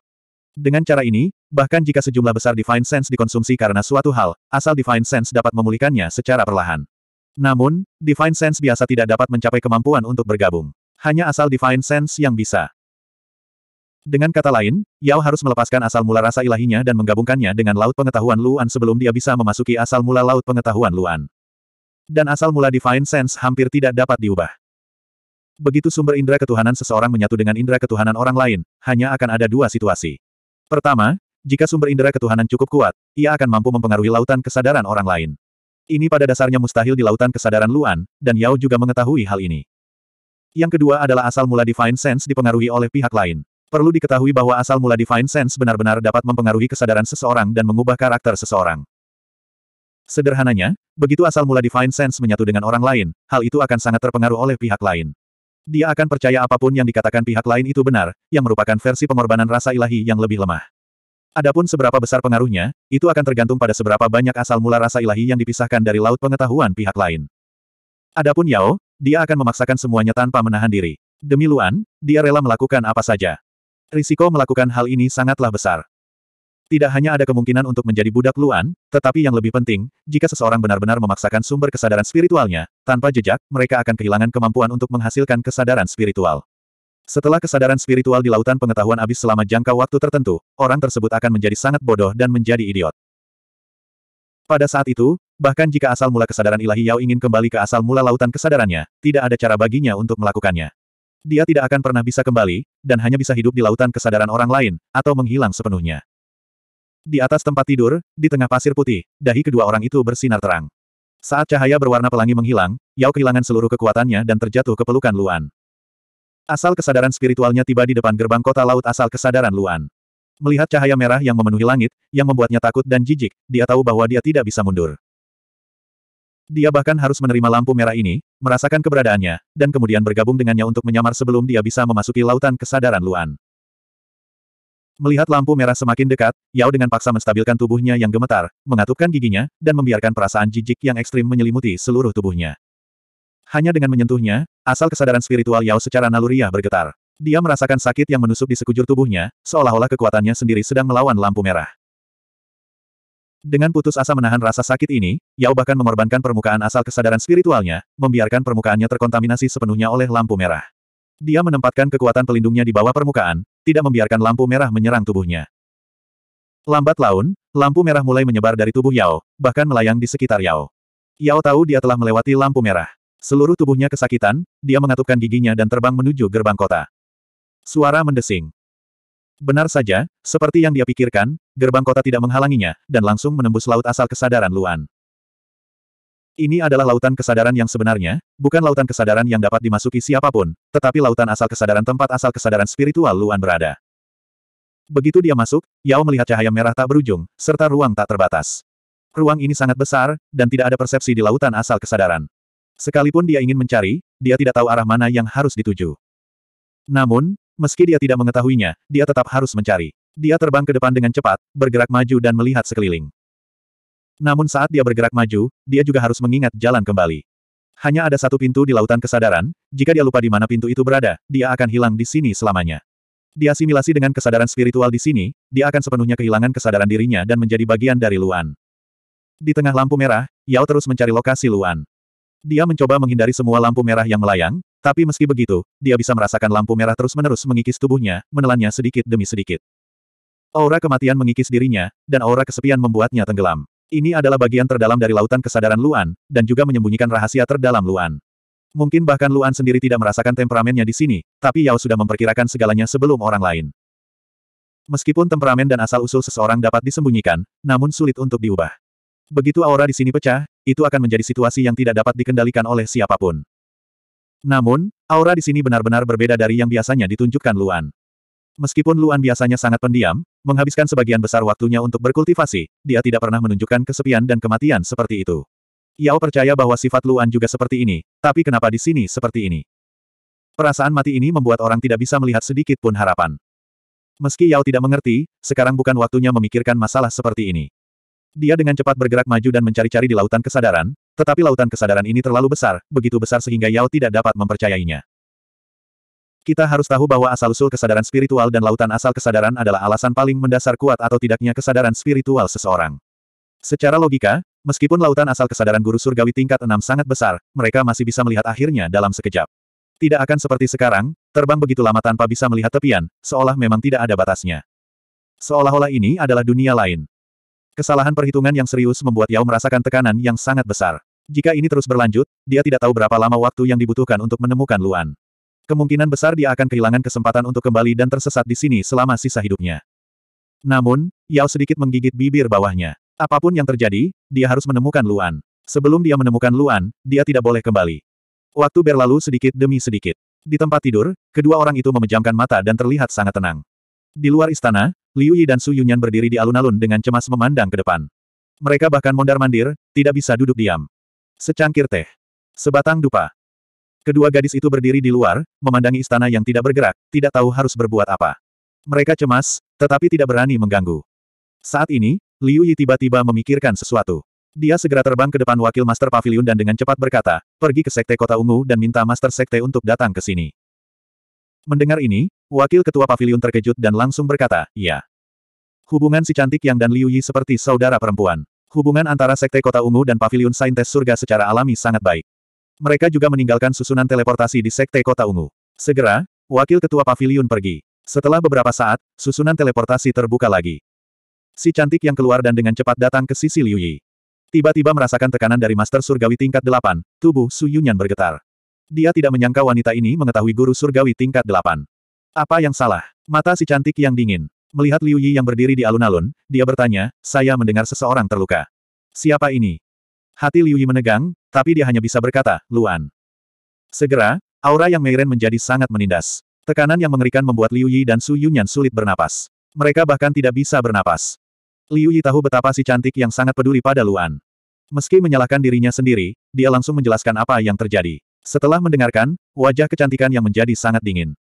Dengan cara ini, bahkan jika sejumlah besar Divine Sense dikonsumsi karena suatu hal, asal Divine Sense dapat memulihkannya secara perlahan. Namun, Divine Sense biasa tidak dapat mencapai kemampuan untuk bergabung. Hanya asal Divine Sense yang bisa. Dengan kata lain, Yao harus melepaskan asal mula rasa ilahinya dan menggabungkannya dengan laut pengetahuan Luan sebelum dia bisa memasuki asal mula laut pengetahuan Luan. Dan asal mula Divine Sense hampir tidak dapat diubah. Begitu sumber indera ketuhanan seseorang menyatu dengan indera ketuhanan orang lain, hanya akan ada dua situasi. Pertama, jika sumber indera ketuhanan cukup kuat, ia akan mampu mempengaruhi lautan kesadaran orang lain. Ini pada dasarnya mustahil di lautan kesadaran Luan, dan Yao juga mengetahui hal ini. Yang kedua adalah asal mula Divine Sense dipengaruhi oleh pihak lain. Perlu diketahui bahwa asal mula Divine Sense benar-benar dapat mempengaruhi kesadaran seseorang dan mengubah karakter seseorang. Sederhananya, begitu asal mula Divine Sense menyatu dengan orang lain, hal itu akan sangat terpengaruh oleh pihak lain. Dia akan percaya apapun yang dikatakan pihak lain itu benar, yang merupakan versi pengorbanan rasa ilahi yang lebih lemah. Adapun seberapa besar pengaruhnya, itu akan tergantung pada seberapa banyak asal mula rasa ilahi yang dipisahkan dari laut pengetahuan pihak lain. Adapun Yao, dia akan memaksakan semuanya tanpa menahan diri. Demi Luan, dia rela melakukan apa saja. Risiko melakukan hal ini sangatlah besar. Tidak hanya ada kemungkinan untuk menjadi budak Luan, tetapi yang lebih penting, jika seseorang benar-benar memaksakan sumber kesadaran spiritualnya, tanpa jejak, mereka akan kehilangan kemampuan untuk menghasilkan kesadaran spiritual. Setelah kesadaran spiritual di lautan pengetahuan abis selama jangka waktu tertentu, orang tersebut akan menjadi sangat bodoh dan menjadi idiot. Pada saat itu, bahkan jika asal mula kesadaran ilahi Yao ingin kembali ke asal mula lautan kesadarannya, tidak ada cara baginya untuk melakukannya. Dia tidak akan pernah bisa kembali, dan hanya bisa hidup di lautan kesadaran orang lain, atau menghilang sepenuhnya. Di atas tempat tidur, di tengah pasir putih, dahi kedua orang itu bersinar terang. Saat cahaya berwarna pelangi menghilang, Yao kehilangan seluruh kekuatannya dan terjatuh ke pelukan Luan. Asal kesadaran spiritualnya tiba di depan gerbang kota laut asal kesadaran Luan. Melihat cahaya merah yang memenuhi langit, yang membuatnya takut dan jijik, dia tahu bahwa dia tidak bisa mundur. Dia bahkan harus menerima lampu merah ini, merasakan keberadaannya, dan kemudian bergabung dengannya untuk menyamar sebelum dia bisa memasuki lautan kesadaran Luan. Melihat lampu merah semakin dekat, Yao dengan paksa menstabilkan tubuhnya yang gemetar, mengatupkan giginya, dan membiarkan perasaan jijik yang ekstrim menyelimuti seluruh tubuhnya. Hanya dengan menyentuhnya, asal kesadaran spiritual Yao secara naluriah bergetar. Dia merasakan sakit yang menusuk di sekujur tubuhnya, seolah-olah kekuatannya sendiri sedang melawan lampu merah. Dengan putus asa menahan rasa sakit ini, Yao bahkan mengorbankan permukaan asal kesadaran spiritualnya, membiarkan permukaannya terkontaminasi sepenuhnya oleh lampu merah. Dia menempatkan kekuatan pelindungnya di bawah permukaan, tidak membiarkan lampu merah menyerang tubuhnya. Lambat laun, lampu merah mulai menyebar dari tubuh Yao, bahkan melayang di sekitar Yao. Yao tahu dia telah melewati lampu merah. Seluruh tubuhnya kesakitan, dia mengatupkan giginya dan terbang menuju gerbang kota. Suara mendesing. Benar saja, seperti yang dia pikirkan, gerbang kota tidak menghalanginya, dan langsung menembus laut asal kesadaran Luan. Ini adalah lautan kesadaran yang sebenarnya, bukan lautan kesadaran yang dapat dimasuki siapapun, tetapi lautan asal kesadaran tempat asal kesadaran spiritual Luan berada. Begitu dia masuk, Yao melihat cahaya merah tak berujung, serta ruang tak terbatas. Ruang ini sangat besar, dan tidak ada persepsi di lautan asal kesadaran. Sekalipun dia ingin mencari, dia tidak tahu arah mana yang harus dituju. Namun, meski dia tidak mengetahuinya, dia tetap harus mencari. Dia terbang ke depan dengan cepat, bergerak maju dan melihat sekeliling. Namun saat dia bergerak maju, dia juga harus mengingat jalan kembali. Hanya ada satu pintu di lautan kesadaran, jika dia lupa di mana pintu itu berada, dia akan hilang di sini selamanya. Diasimilasi dengan kesadaran spiritual di sini, dia akan sepenuhnya kehilangan kesadaran dirinya dan menjadi bagian dari Luan. Di tengah lampu merah, Yao terus mencari lokasi Luan. Dia mencoba menghindari semua lampu merah yang melayang, tapi meski begitu, dia bisa merasakan lampu merah terus-menerus mengikis tubuhnya, menelannya sedikit demi sedikit. Aura kematian mengikis dirinya, dan aura kesepian membuatnya tenggelam. Ini adalah bagian terdalam dari lautan kesadaran Luan, dan juga menyembunyikan rahasia terdalam Luan. Mungkin bahkan Luan sendiri tidak merasakan temperamennya di sini, tapi Yao sudah memperkirakan segalanya sebelum orang lain. Meskipun temperamen dan asal-usul seseorang dapat disembunyikan, namun sulit untuk diubah. Begitu aura di sini pecah, itu akan menjadi situasi yang tidak dapat dikendalikan oleh siapapun. Namun, aura di sini benar-benar berbeda dari yang biasanya ditunjukkan Luan. Meskipun Luan biasanya sangat pendiam, menghabiskan sebagian besar waktunya untuk berkultivasi, dia tidak pernah menunjukkan kesepian dan kematian seperti itu. Yao percaya bahwa sifat Luan juga seperti ini, tapi kenapa di sini seperti ini? Perasaan mati ini membuat orang tidak bisa melihat sedikit pun harapan. Meski Yao tidak mengerti, sekarang bukan waktunya memikirkan masalah seperti ini. Dia dengan cepat bergerak maju dan mencari-cari di lautan kesadaran, tetapi lautan kesadaran ini terlalu besar, begitu besar sehingga Yao tidak dapat mempercayainya. Kita harus tahu bahwa asal-usul kesadaran spiritual dan lautan asal kesadaran adalah alasan paling mendasar kuat atau tidaknya kesadaran spiritual seseorang. Secara logika, meskipun lautan asal kesadaran guru surgawi tingkat 6 sangat besar, mereka masih bisa melihat akhirnya dalam sekejap. Tidak akan seperti sekarang, terbang begitu lama tanpa bisa melihat tepian, seolah memang tidak ada batasnya. Seolah-olah ini adalah dunia lain. Kesalahan perhitungan yang serius membuat Yao merasakan tekanan yang sangat besar. Jika ini terus berlanjut, dia tidak tahu berapa lama waktu yang dibutuhkan untuk menemukan Luan. Kemungkinan besar dia akan kehilangan kesempatan untuk kembali dan tersesat di sini selama sisa hidupnya. Namun, Yao sedikit menggigit bibir bawahnya. Apapun yang terjadi, dia harus menemukan Luan. Sebelum dia menemukan Luan, dia tidak boleh kembali. Waktu berlalu sedikit demi sedikit. Di tempat tidur, kedua orang itu memejamkan mata dan terlihat sangat tenang. Di luar istana, Liu Yi dan Su Yunyan berdiri di alun-alun dengan cemas memandang ke depan. Mereka bahkan mondar-mandir, tidak bisa duduk diam. Secangkir teh. Sebatang dupa. Kedua gadis itu berdiri di luar, memandangi istana yang tidak bergerak, tidak tahu harus berbuat apa. Mereka cemas, tetapi tidak berani mengganggu. Saat ini, Liu Yi tiba-tiba memikirkan sesuatu. Dia segera terbang ke depan wakil Master Pavilion dan dengan cepat berkata, pergi ke Sekte Kota Ungu dan minta Master Sekte untuk datang ke sini. Mendengar ini, wakil ketua pavilion terkejut dan langsung berkata, iya. Hubungan si cantik Yang dan Liu Yi seperti saudara perempuan. Hubungan antara Sekte Kota Ungu dan Pavilion Saintes Surga secara alami sangat baik. Mereka juga meninggalkan susunan teleportasi di Sekte Kota Ungu. Segera, Wakil Ketua Paviliun pergi. Setelah beberapa saat, susunan teleportasi terbuka lagi. Si cantik yang keluar dan dengan cepat datang ke sisi Liu Yi. Tiba-tiba merasakan tekanan dari Master Surgawi tingkat 8, tubuh Su Yunyan bergetar. Dia tidak menyangka wanita ini mengetahui guru surgawi tingkat 8. Apa yang salah? Mata si cantik yang dingin. Melihat Liu Yi yang berdiri di alun-alun, dia bertanya, saya mendengar seseorang terluka. Siapa ini? Hati Liu Yi menegang, tapi dia hanya bisa berkata, Luan. Segera, aura yang Meiren menjadi sangat menindas. Tekanan yang mengerikan membuat Liu Yi dan Su Yunyan sulit bernapas. Mereka bahkan tidak bisa bernapas. Liu Yi tahu betapa si cantik yang sangat peduli pada Luan. Meski menyalahkan dirinya sendiri, dia langsung menjelaskan apa yang terjadi. Setelah mendengarkan, wajah kecantikan yang menjadi sangat dingin.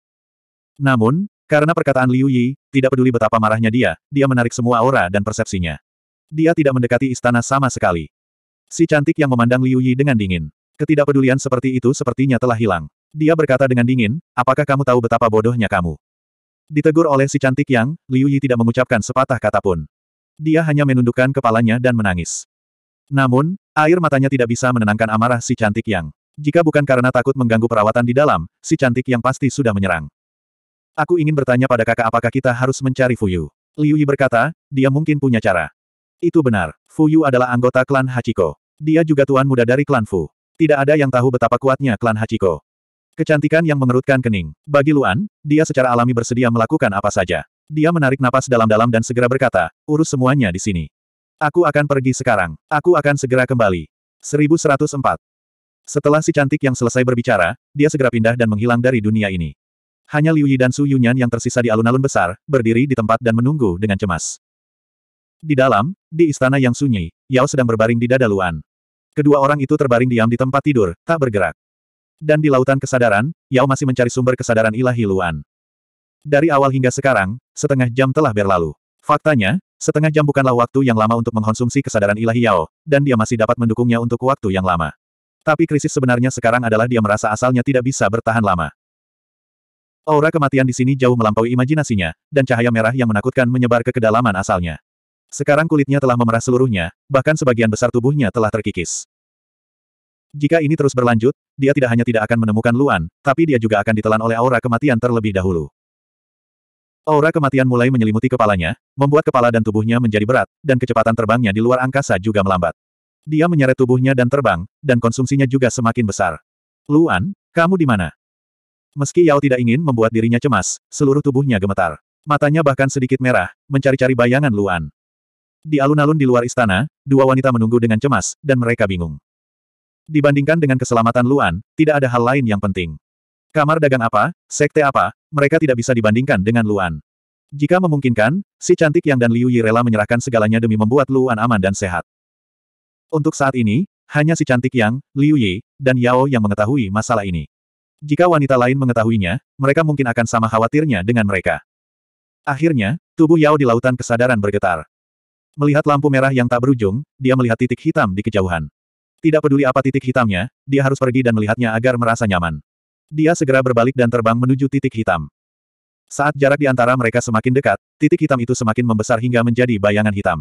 Namun, karena perkataan Liu Yi, tidak peduli betapa marahnya dia, dia menarik semua aura dan persepsinya. Dia tidak mendekati istana sama sekali. Si cantik yang memandang Liu Yi dengan dingin. Ketidakpedulian seperti itu sepertinya telah hilang. Dia berkata dengan dingin, apakah kamu tahu betapa bodohnya kamu? Ditegur oleh si cantik yang, Liu Yi tidak mengucapkan sepatah kata pun. Dia hanya menundukkan kepalanya dan menangis. Namun, air matanya tidak bisa menenangkan amarah si cantik yang. Jika bukan karena takut mengganggu perawatan di dalam, si cantik yang pasti sudah menyerang. Aku ingin bertanya pada kakak apakah kita harus mencari Fuyu. Liu Yi berkata, dia mungkin punya cara. Itu benar, Fu Yu adalah anggota klan Hachiko. Dia juga tuan muda dari klan Fu. Tidak ada yang tahu betapa kuatnya klan Hachiko. Kecantikan yang mengerutkan kening. Bagi Luan, dia secara alami bersedia melakukan apa saja. Dia menarik napas dalam-dalam dan segera berkata, urus semuanya di sini. Aku akan pergi sekarang. Aku akan segera kembali. 1104. Setelah si cantik yang selesai berbicara, dia segera pindah dan menghilang dari dunia ini. Hanya Liu Yi dan Su Yunyan yang tersisa di alun-alun besar, berdiri di tempat dan menunggu dengan cemas. Di dalam, di istana yang sunyi, Yao sedang berbaring di dada Luan. Kedua orang itu terbaring diam di tempat tidur, tak bergerak. Dan di lautan kesadaran, Yao masih mencari sumber kesadaran ilahi Luan. Dari awal hingga sekarang, setengah jam telah berlalu. Faktanya, setengah jam bukanlah waktu yang lama untuk mengkonsumsi kesadaran ilahi Yao, dan dia masih dapat mendukungnya untuk waktu yang lama. Tapi krisis sebenarnya sekarang adalah dia merasa asalnya tidak bisa bertahan lama. Aura kematian di sini jauh melampaui imajinasinya, dan cahaya merah yang menakutkan menyebar ke kedalaman asalnya. Sekarang kulitnya telah memerah seluruhnya, bahkan sebagian besar tubuhnya telah terkikis. Jika ini terus berlanjut, dia tidak hanya tidak akan menemukan Luan, tapi dia juga akan ditelan oleh aura kematian terlebih dahulu. Aura kematian mulai menyelimuti kepalanya, membuat kepala dan tubuhnya menjadi berat, dan kecepatan terbangnya di luar angkasa juga melambat. Dia menyeret tubuhnya dan terbang, dan konsumsinya juga semakin besar. Luan, kamu di mana? Meski Yao tidak ingin membuat dirinya cemas, seluruh tubuhnya gemetar. Matanya bahkan sedikit merah, mencari-cari bayangan Luan. Di alun-alun di luar istana, dua wanita menunggu dengan cemas, dan mereka bingung. Dibandingkan dengan keselamatan Luan, tidak ada hal lain yang penting. Kamar dagang apa, sekte apa, mereka tidak bisa dibandingkan dengan Luan. Jika memungkinkan, si cantik yang dan Liu Yi rela menyerahkan segalanya demi membuat Luan aman dan sehat. Untuk saat ini, hanya si cantik yang, Liu Yi, dan Yao yang mengetahui masalah ini. Jika wanita lain mengetahuinya, mereka mungkin akan sama khawatirnya dengan mereka. Akhirnya, tubuh Yao di lautan kesadaran bergetar. Melihat lampu merah yang tak berujung, dia melihat titik hitam di kejauhan. Tidak peduli apa titik hitamnya, dia harus pergi dan melihatnya agar merasa nyaman. Dia segera berbalik dan terbang menuju titik hitam. Saat jarak di antara mereka semakin dekat, titik hitam itu semakin membesar hingga menjadi bayangan hitam.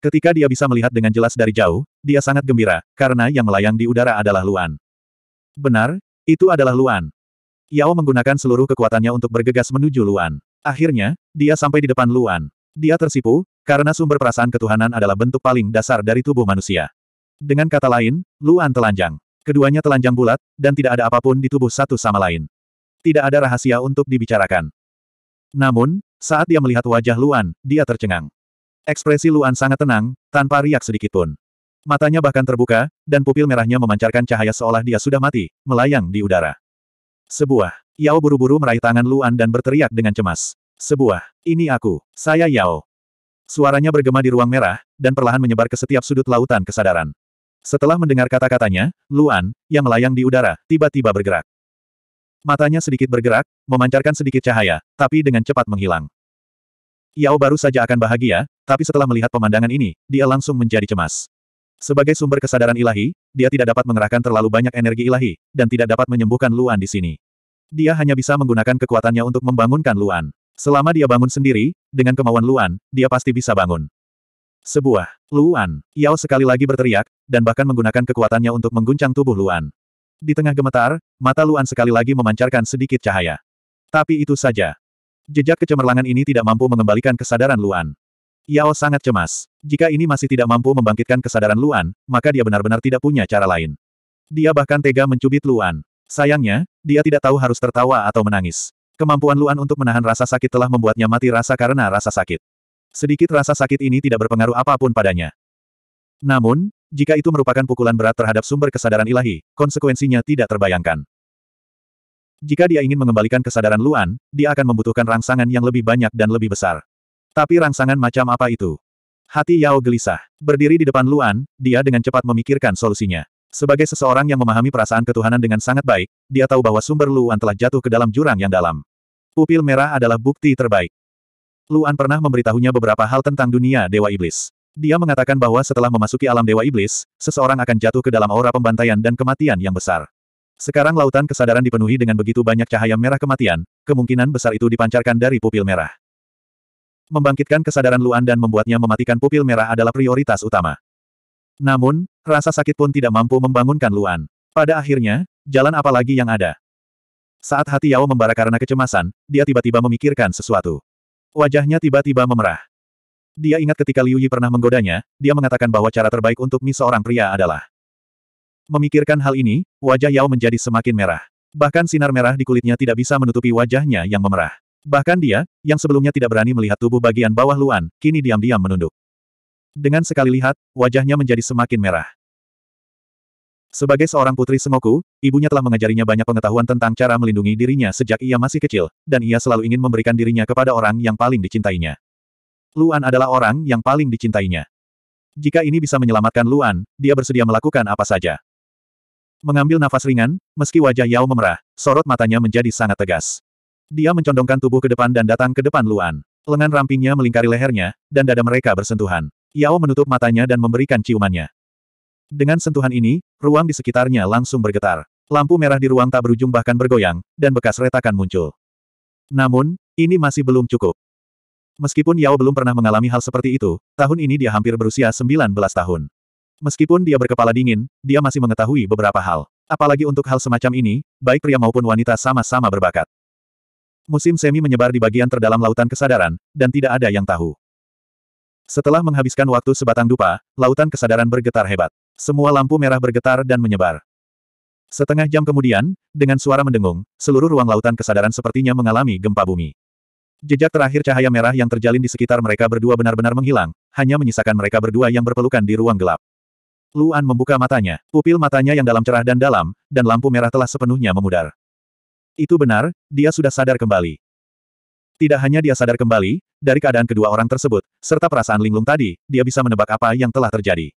Ketika dia bisa melihat dengan jelas dari jauh, dia sangat gembira, karena yang melayang di udara adalah Luan. Benar, itu adalah Luan. Yao menggunakan seluruh kekuatannya untuk bergegas menuju Luan. Akhirnya, dia sampai di depan Luan. Dia tersipu, karena sumber perasaan ketuhanan adalah bentuk paling dasar dari tubuh manusia. Dengan kata lain, Luan telanjang. Keduanya telanjang bulat, dan tidak ada apapun di tubuh satu sama lain. Tidak ada rahasia untuk dibicarakan. Namun, saat dia melihat wajah Luan, dia tercengang. Ekspresi Luan sangat tenang, tanpa riak sedikitpun. Matanya bahkan terbuka, dan pupil merahnya memancarkan cahaya seolah dia sudah mati, melayang di udara. Sebuah, Yao buru-buru meraih tangan Luan dan berteriak dengan cemas. Sebuah, ini aku, saya Yao. Suaranya bergema di ruang merah, dan perlahan menyebar ke setiap sudut lautan kesadaran. Setelah mendengar kata-katanya, Luan, yang melayang di udara, tiba-tiba bergerak. Matanya sedikit bergerak, memancarkan sedikit cahaya, tapi dengan cepat menghilang. Yao baru saja akan bahagia, tapi setelah melihat pemandangan ini, dia langsung menjadi cemas. Sebagai sumber kesadaran ilahi, dia tidak dapat mengerahkan terlalu banyak energi ilahi, dan tidak dapat menyembuhkan Luan di sini. Dia hanya bisa menggunakan kekuatannya untuk membangunkan Luan. Selama dia bangun sendiri, dengan kemauan Luan, dia pasti bisa bangun. Sebuah, Luan, Yao sekali lagi berteriak, dan bahkan menggunakan kekuatannya untuk mengguncang tubuh Luan. Di tengah gemetar, mata Luan sekali lagi memancarkan sedikit cahaya. Tapi itu saja. Jejak kecemerlangan ini tidak mampu mengembalikan kesadaran Luan. Yao sangat cemas. Jika ini masih tidak mampu membangkitkan kesadaran Luan, maka dia benar-benar tidak punya cara lain. Dia bahkan tega mencubit Luan. Sayangnya, dia tidak tahu harus tertawa atau menangis. Kemampuan Luan untuk menahan rasa sakit telah membuatnya mati rasa karena rasa sakit. Sedikit rasa sakit ini tidak berpengaruh apapun padanya. Namun, jika itu merupakan pukulan berat terhadap sumber kesadaran ilahi, konsekuensinya tidak terbayangkan. Jika dia ingin mengembalikan kesadaran Luan, dia akan membutuhkan rangsangan yang lebih banyak dan lebih besar. Tapi rangsangan macam apa itu? Hati Yao gelisah. Berdiri di depan Luan, dia dengan cepat memikirkan solusinya. Sebagai seseorang yang memahami perasaan ketuhanan dengan sangat baik, dia tahu bahwa sumber Luan telah jatuh ke dalam jurang yang dalam. Pupil merah adalah bukti terbaik. Luan pernah memberitahunya beberapa hal tentang dunia Dewa Iblis. Dia mengatakan bahwa setelah memasuki alam Dewa Iblis, seseorang akan jatuh ke dalam aura pembantaian dan kematian yang besar. Sekarang lautan kesadaran dipenuhi dengan begitu banyak cahaya merah kematian, kemungkinan besar itu dipancarkan dari pupil merah. Membangkitkan kesadaran Luan dan membuatnya mematikan pupil merah adalah prioritas utama. Namun, rasa sakit pun tidak mampu membangunkan Luan. Pada akhirnya, jalan apa lagi yang ada? Saat hati Yao membara karena kecemasan, dia tiba-tiba memikirkan sesuatu. Wajahnya tiba-tiba memerah. Dia ingat ketika Liu Yi pernah menggodanya, dia mengatakan bahwa cara terbaik untuk mie seorang pria adalah Memikirkan hal ini, wajah Yao menjadi semakin merah. Bahkan sinar merah di kulitnya tidak bisa menutupi wajahnya yang memerah. Bahkan dia, yang sebelumnya tidak berani melihat tubuh bagian bawah Luan, kini diam-diam menunduk. Dengan sekali lihat, wajahnya menjadi semakin merah. Sebagai seorang putri Sengoku, ibunya telah mengajarinya banyak pengetahuan tentang cara melindungi dirinya sejak ia masih kecil, dan ia selalu ingin memberikan dirinya kepada orang yang paling dicintainya. Luan adalah orang yang paling dicintainya. Jika ini bisa menyelamatkan Luan, dia bersedia melakukan apa saja. Mengambil nafas ringan, meski wajah Yao memerah, sorot matanya menjadi sangat tegas. Dia mencondongkan tubuh ke depan dan datang ke depan Luan. Lengan rampingnya melingkari lehernya, dan dada mereka bersentuhan. Yao menutup matanya dan memberikan ciumannya. Dengan sentuhan ini, ruang di sekitarnya langsung bergetar. Lampu merah di ruang tak berujung bahkan bergoyang, dan bekas retakan muncul. Namun, ini masih belum cukup. Meskipun Yao belum pernah mengalami hal seperti itu, tahun ini dia hampir berusia 19 tahun. Meskipun dia berkepala dingin, dia masih mengetahui beberapa hal. Apalagi untuk hal semacam ini, baik pria maupun wanita sama-sama berbakat. Musim semi menyebar di bagian terdalam lautan kesadaran, dan tidak ada yang tahu. Setelah menghabiskan waktu sebatang dupa, lautan kesadaran bergetar hebat. Semua lampu merah bergetar dan menyebar. Setengah jam kemudian, dengan suara mendengung, seluruh ruang lautan kesadaran sepertinya mengalami gempa bumi. Jejak terakhir cahaya merah yang terjalin di sekitar mereka berdua benar-benar menghilang, hanya menyisakan mereka berdua yang berpelukan di ruang gelap. Luan membuka matanya, pupil matanya yang dalam cerah dan dalam, dan lampu merah telah sepenuhnya memudar. Itu benar, dia sudah sadar kembali. Tidak hanya dia sadar kembali, dari keadaan kedua orang tersebut, serta perasaan linglung tadi, dia bisa menebak apa yang telah terjadi.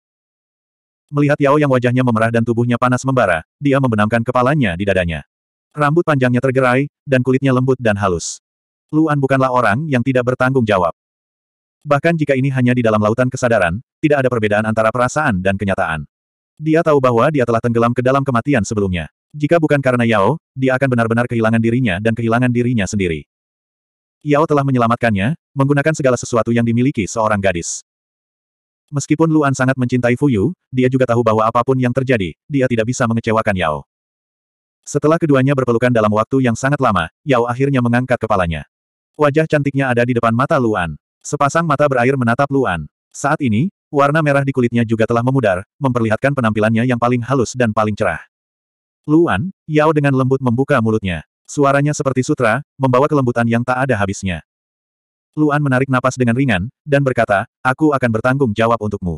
Melihat Yao yang wajahnya memerah dan tubuhnya panas membara, dia membenamkan kepalanya di dadanya. Rambut panjangnya tergerai, dan kulitnya lembut dan halus. Luan bukanlah orang yang tidak bertanggung jawab. Bahkan jika ini hanya di dalam lautan kesadaran, tidak ada perbedaan antara perasaan dan kenyataan. Dia tahu bahwa dia telah tenggelam ke dalam kematian sebelumnya. Jika bukan karena Yao, dia akan benar-benar kehilangan dirinya dan kehilangan dirinya sendiri. Yao telah menyelamatkannya, menggunakan segala sesuatu yang dimiliki seorang gadis. Meskipun Luan sangat mencintai Fuyu, dia juga tahu bahwa apapun yang terjadi, dia tidak bisa mengecewakan Yao. Setelah keduanya berpelukan dalam waktu yang sangat lama, Yao akhirnya mengangkat kepalanya. Wajah cantiknya ada di depan mata Luan. Sepasang mata berair menatap Luan. Saat ini, warna merah di kulitnya juga telah memudar, memperlihatkan penampilannya yang paling halus dan paling cerah. Luan, Yao dengan lembut membuka mulutnya. Suaranya seperti sutra, membawa kelembutan yang tak ada habisnya. Luan menarik napas dengan ringan, dan berkata, aku akan bertanggung jawab untukmu.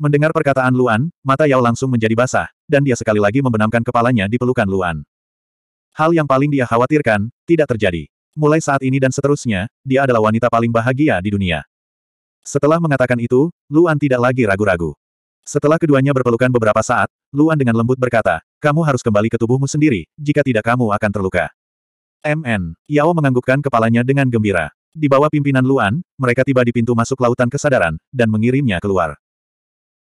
Mendengar perkataan Luan, mata Yao langsung menjadi basah, dan dia sekali lagi membenamkan kepalanya di pelukan Luan. Hal yang paling dia khawatirkan, tidak terjadi. Mulai saat ini dan seterusnya, dia adalah wanita paling bahagia di dunia. Setelah mengatakan itu, Luan tidak lagi ragu-ragu. Setelah keduanya berpelukan beberapa saat, Luan dengan lembut berkata, kamu harus kembali ke tubuhmu sendiri, jika tidak kamu akan terluka. MN. Yao menganggukkan kepalanya dengan gembira. Di bawah pimpinan Luan, mereka tiba di pintu masuk lautan kesadaran, dan mengirimnya keluar.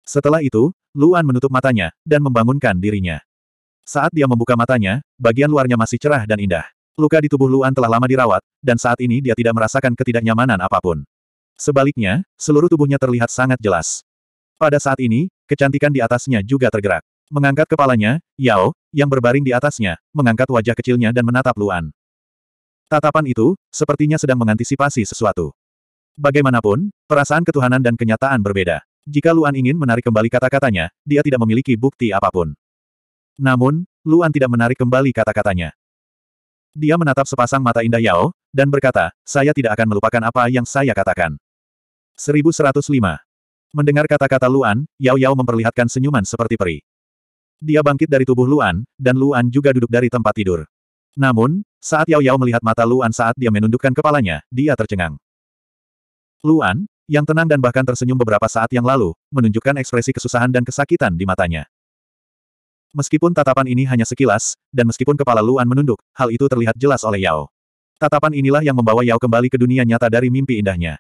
Setelah itu, Luan menutup matanya, dan membangunkan dirinya. Saat dia membuka matanya, bagian luarnya masih cerah dan indah. Luka di tubuh Luan telah lama dirawat, dan saat ini dia tidak merasakan ketidaknyamanan apapun. Sebaliknya, seluruh tubuhnya terlihat sangat jelas. Pada saat ini, kecantikan di atasnya juga tergerak. Mengangkat kepalanya, Yao, yang berbaring di atasnya, mengangkat wajah kecilnya dan menatap Luan. Tatapan itu, sepertinya sedang mengantisipasi sesuatu. Bagaimanapun, perasaan ketuhanan dan kenyataan berbeda. Jika Luan ingin menarik kembali kata-katanya, dia tidak memiliki bukti apapun. Namun, Luan tidak menarik kembali kata-katanya. Dia menatap sepasang mata indah Yao, dan berkata, saya tidak akan melupakan apa yang saya katakan. 1105. Mendengar kata-kata Luan, Yao Yao memperlihatkan senyuman seperti peri. Dia bangkit dari tubuh Luan, dan Luan juga duduk dari tempat tidur. Namun, saat Yao Yao melihat mata Luan saat dia menundukkan kepalanya, dia tercengang. Luan, yang tenang dan bahkan tersenyum beberapa saat yang lalu, menunjukkan ekspresi kesusahan dan kesakitan di matanya. Meskipun tatapan ini hanya sekilas, dan meskipun kepala Luan menunduk, hal itu terlihat jelas oleh Yao. Tatapan inilah yang membawa Yao kembali ke dunia nyata dari mimpi indahnya.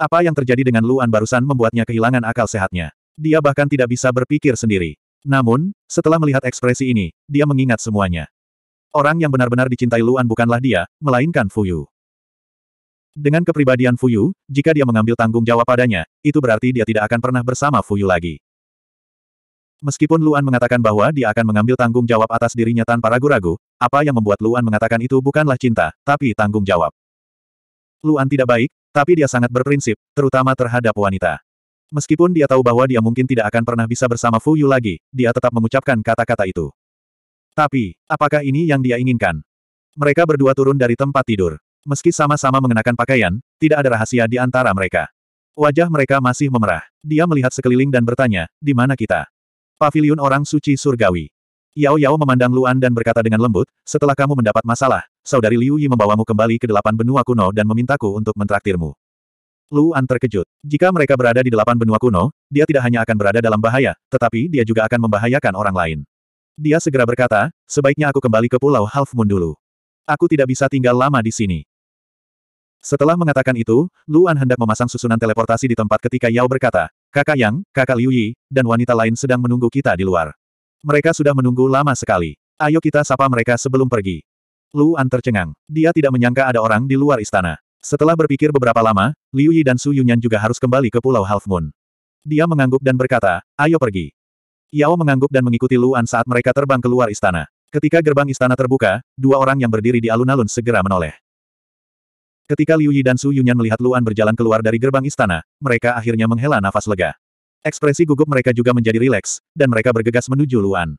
Apa yang terjadi dengan Luan barusan membuatnya kehilangan akal sehatnya. Dia bahkan tidak bisa berpikir sendiri. Namun, setelah melihat ekspresi ini, dia mengingat semuanya. Orang yang benar-benar dicintai Luan bukanlah dia, melainkan Fuyu. Dengan kepribadian Fuyu, jika dia mengambil tanggung jawab padanya, itu berarti dia tidak akan pernah bersama Fuyu lagi. Meskipun Luan mengatakan bahwa dia akan mengambil tanggung jawab atas dirinya tanpa ragu-ragu, apa yang membuat Luan mengatakan itu bukanlah cinta, tapi tanggung jawab. Luan tidak baik, tapi dia sangat berprinsip, terutama terhadap wanita. Meskipun dia tahu bahwa dia mungkin tidak akan pernah bisa bersama Fu Yu lagi, dia tetap mengucapkan kata-kata itu. Tapi, apakah ini yang dia inginkan? Mereka berdua turun dari tempat tidur. Meski sama-sama mengenakan pakaian, tidak ada rahasia di antara mereka. Wajah mereka masih memerah. Dia melihat sekeliling dan bertanya, di mana kita? Paviliun orang suci surgawi. Yao Yao memandang Luan dan berkata dengan lembut, setelah kamu mendapat masalah, saudari Liu Yi membawamu kembali ke delapan benua kuno dan memintaku untuk mentraktirmu. Luan terkejut. Jika mereka berada di delapan benua kuno, dia tidak hanya akan berada dalam bahaya, tetapi dia juga akan membahayakan orang lain. Dia segera berkata, sebaiknya aku kembali ke Pulau Half Moon dulu. Aku tidak bisa tinggal lama di sini. Setelah mengatakan itu, Luan hendak memasang susunan teleportasi di tempat ketika Yao berkata, kakak Yang, kakak Liu Yi, dan wanita lain sedang menunggu kita di luar. Mereka sudah menunggu lama sekali. Ayo kita sapa mereka sebelum pergi. Luan tercengang. Dia tidak menyangka ada orang di luar istana. Setelah berpikir beberapa lama, Liu Yi dan Su Yunyan juga harus kembali ke Pulau Half Moon. Dia mengangguk dan berkata, ayo pergi. Yao mengangguk dan mengikuti Luan saat mereka terbang keluar istana. Ketika gerbang istana terbuka, dua orang yang berdiri di alun-alun segera menoleh. Ketika Liu Yi dan Su Yunyan melihat Luan berjalan keluar dari gerbang istana, mereka akhirnya menghela nafas lega. Ekspresi gugup mereka juga menjadi rileks, dan mereka bergegas menuju Luan.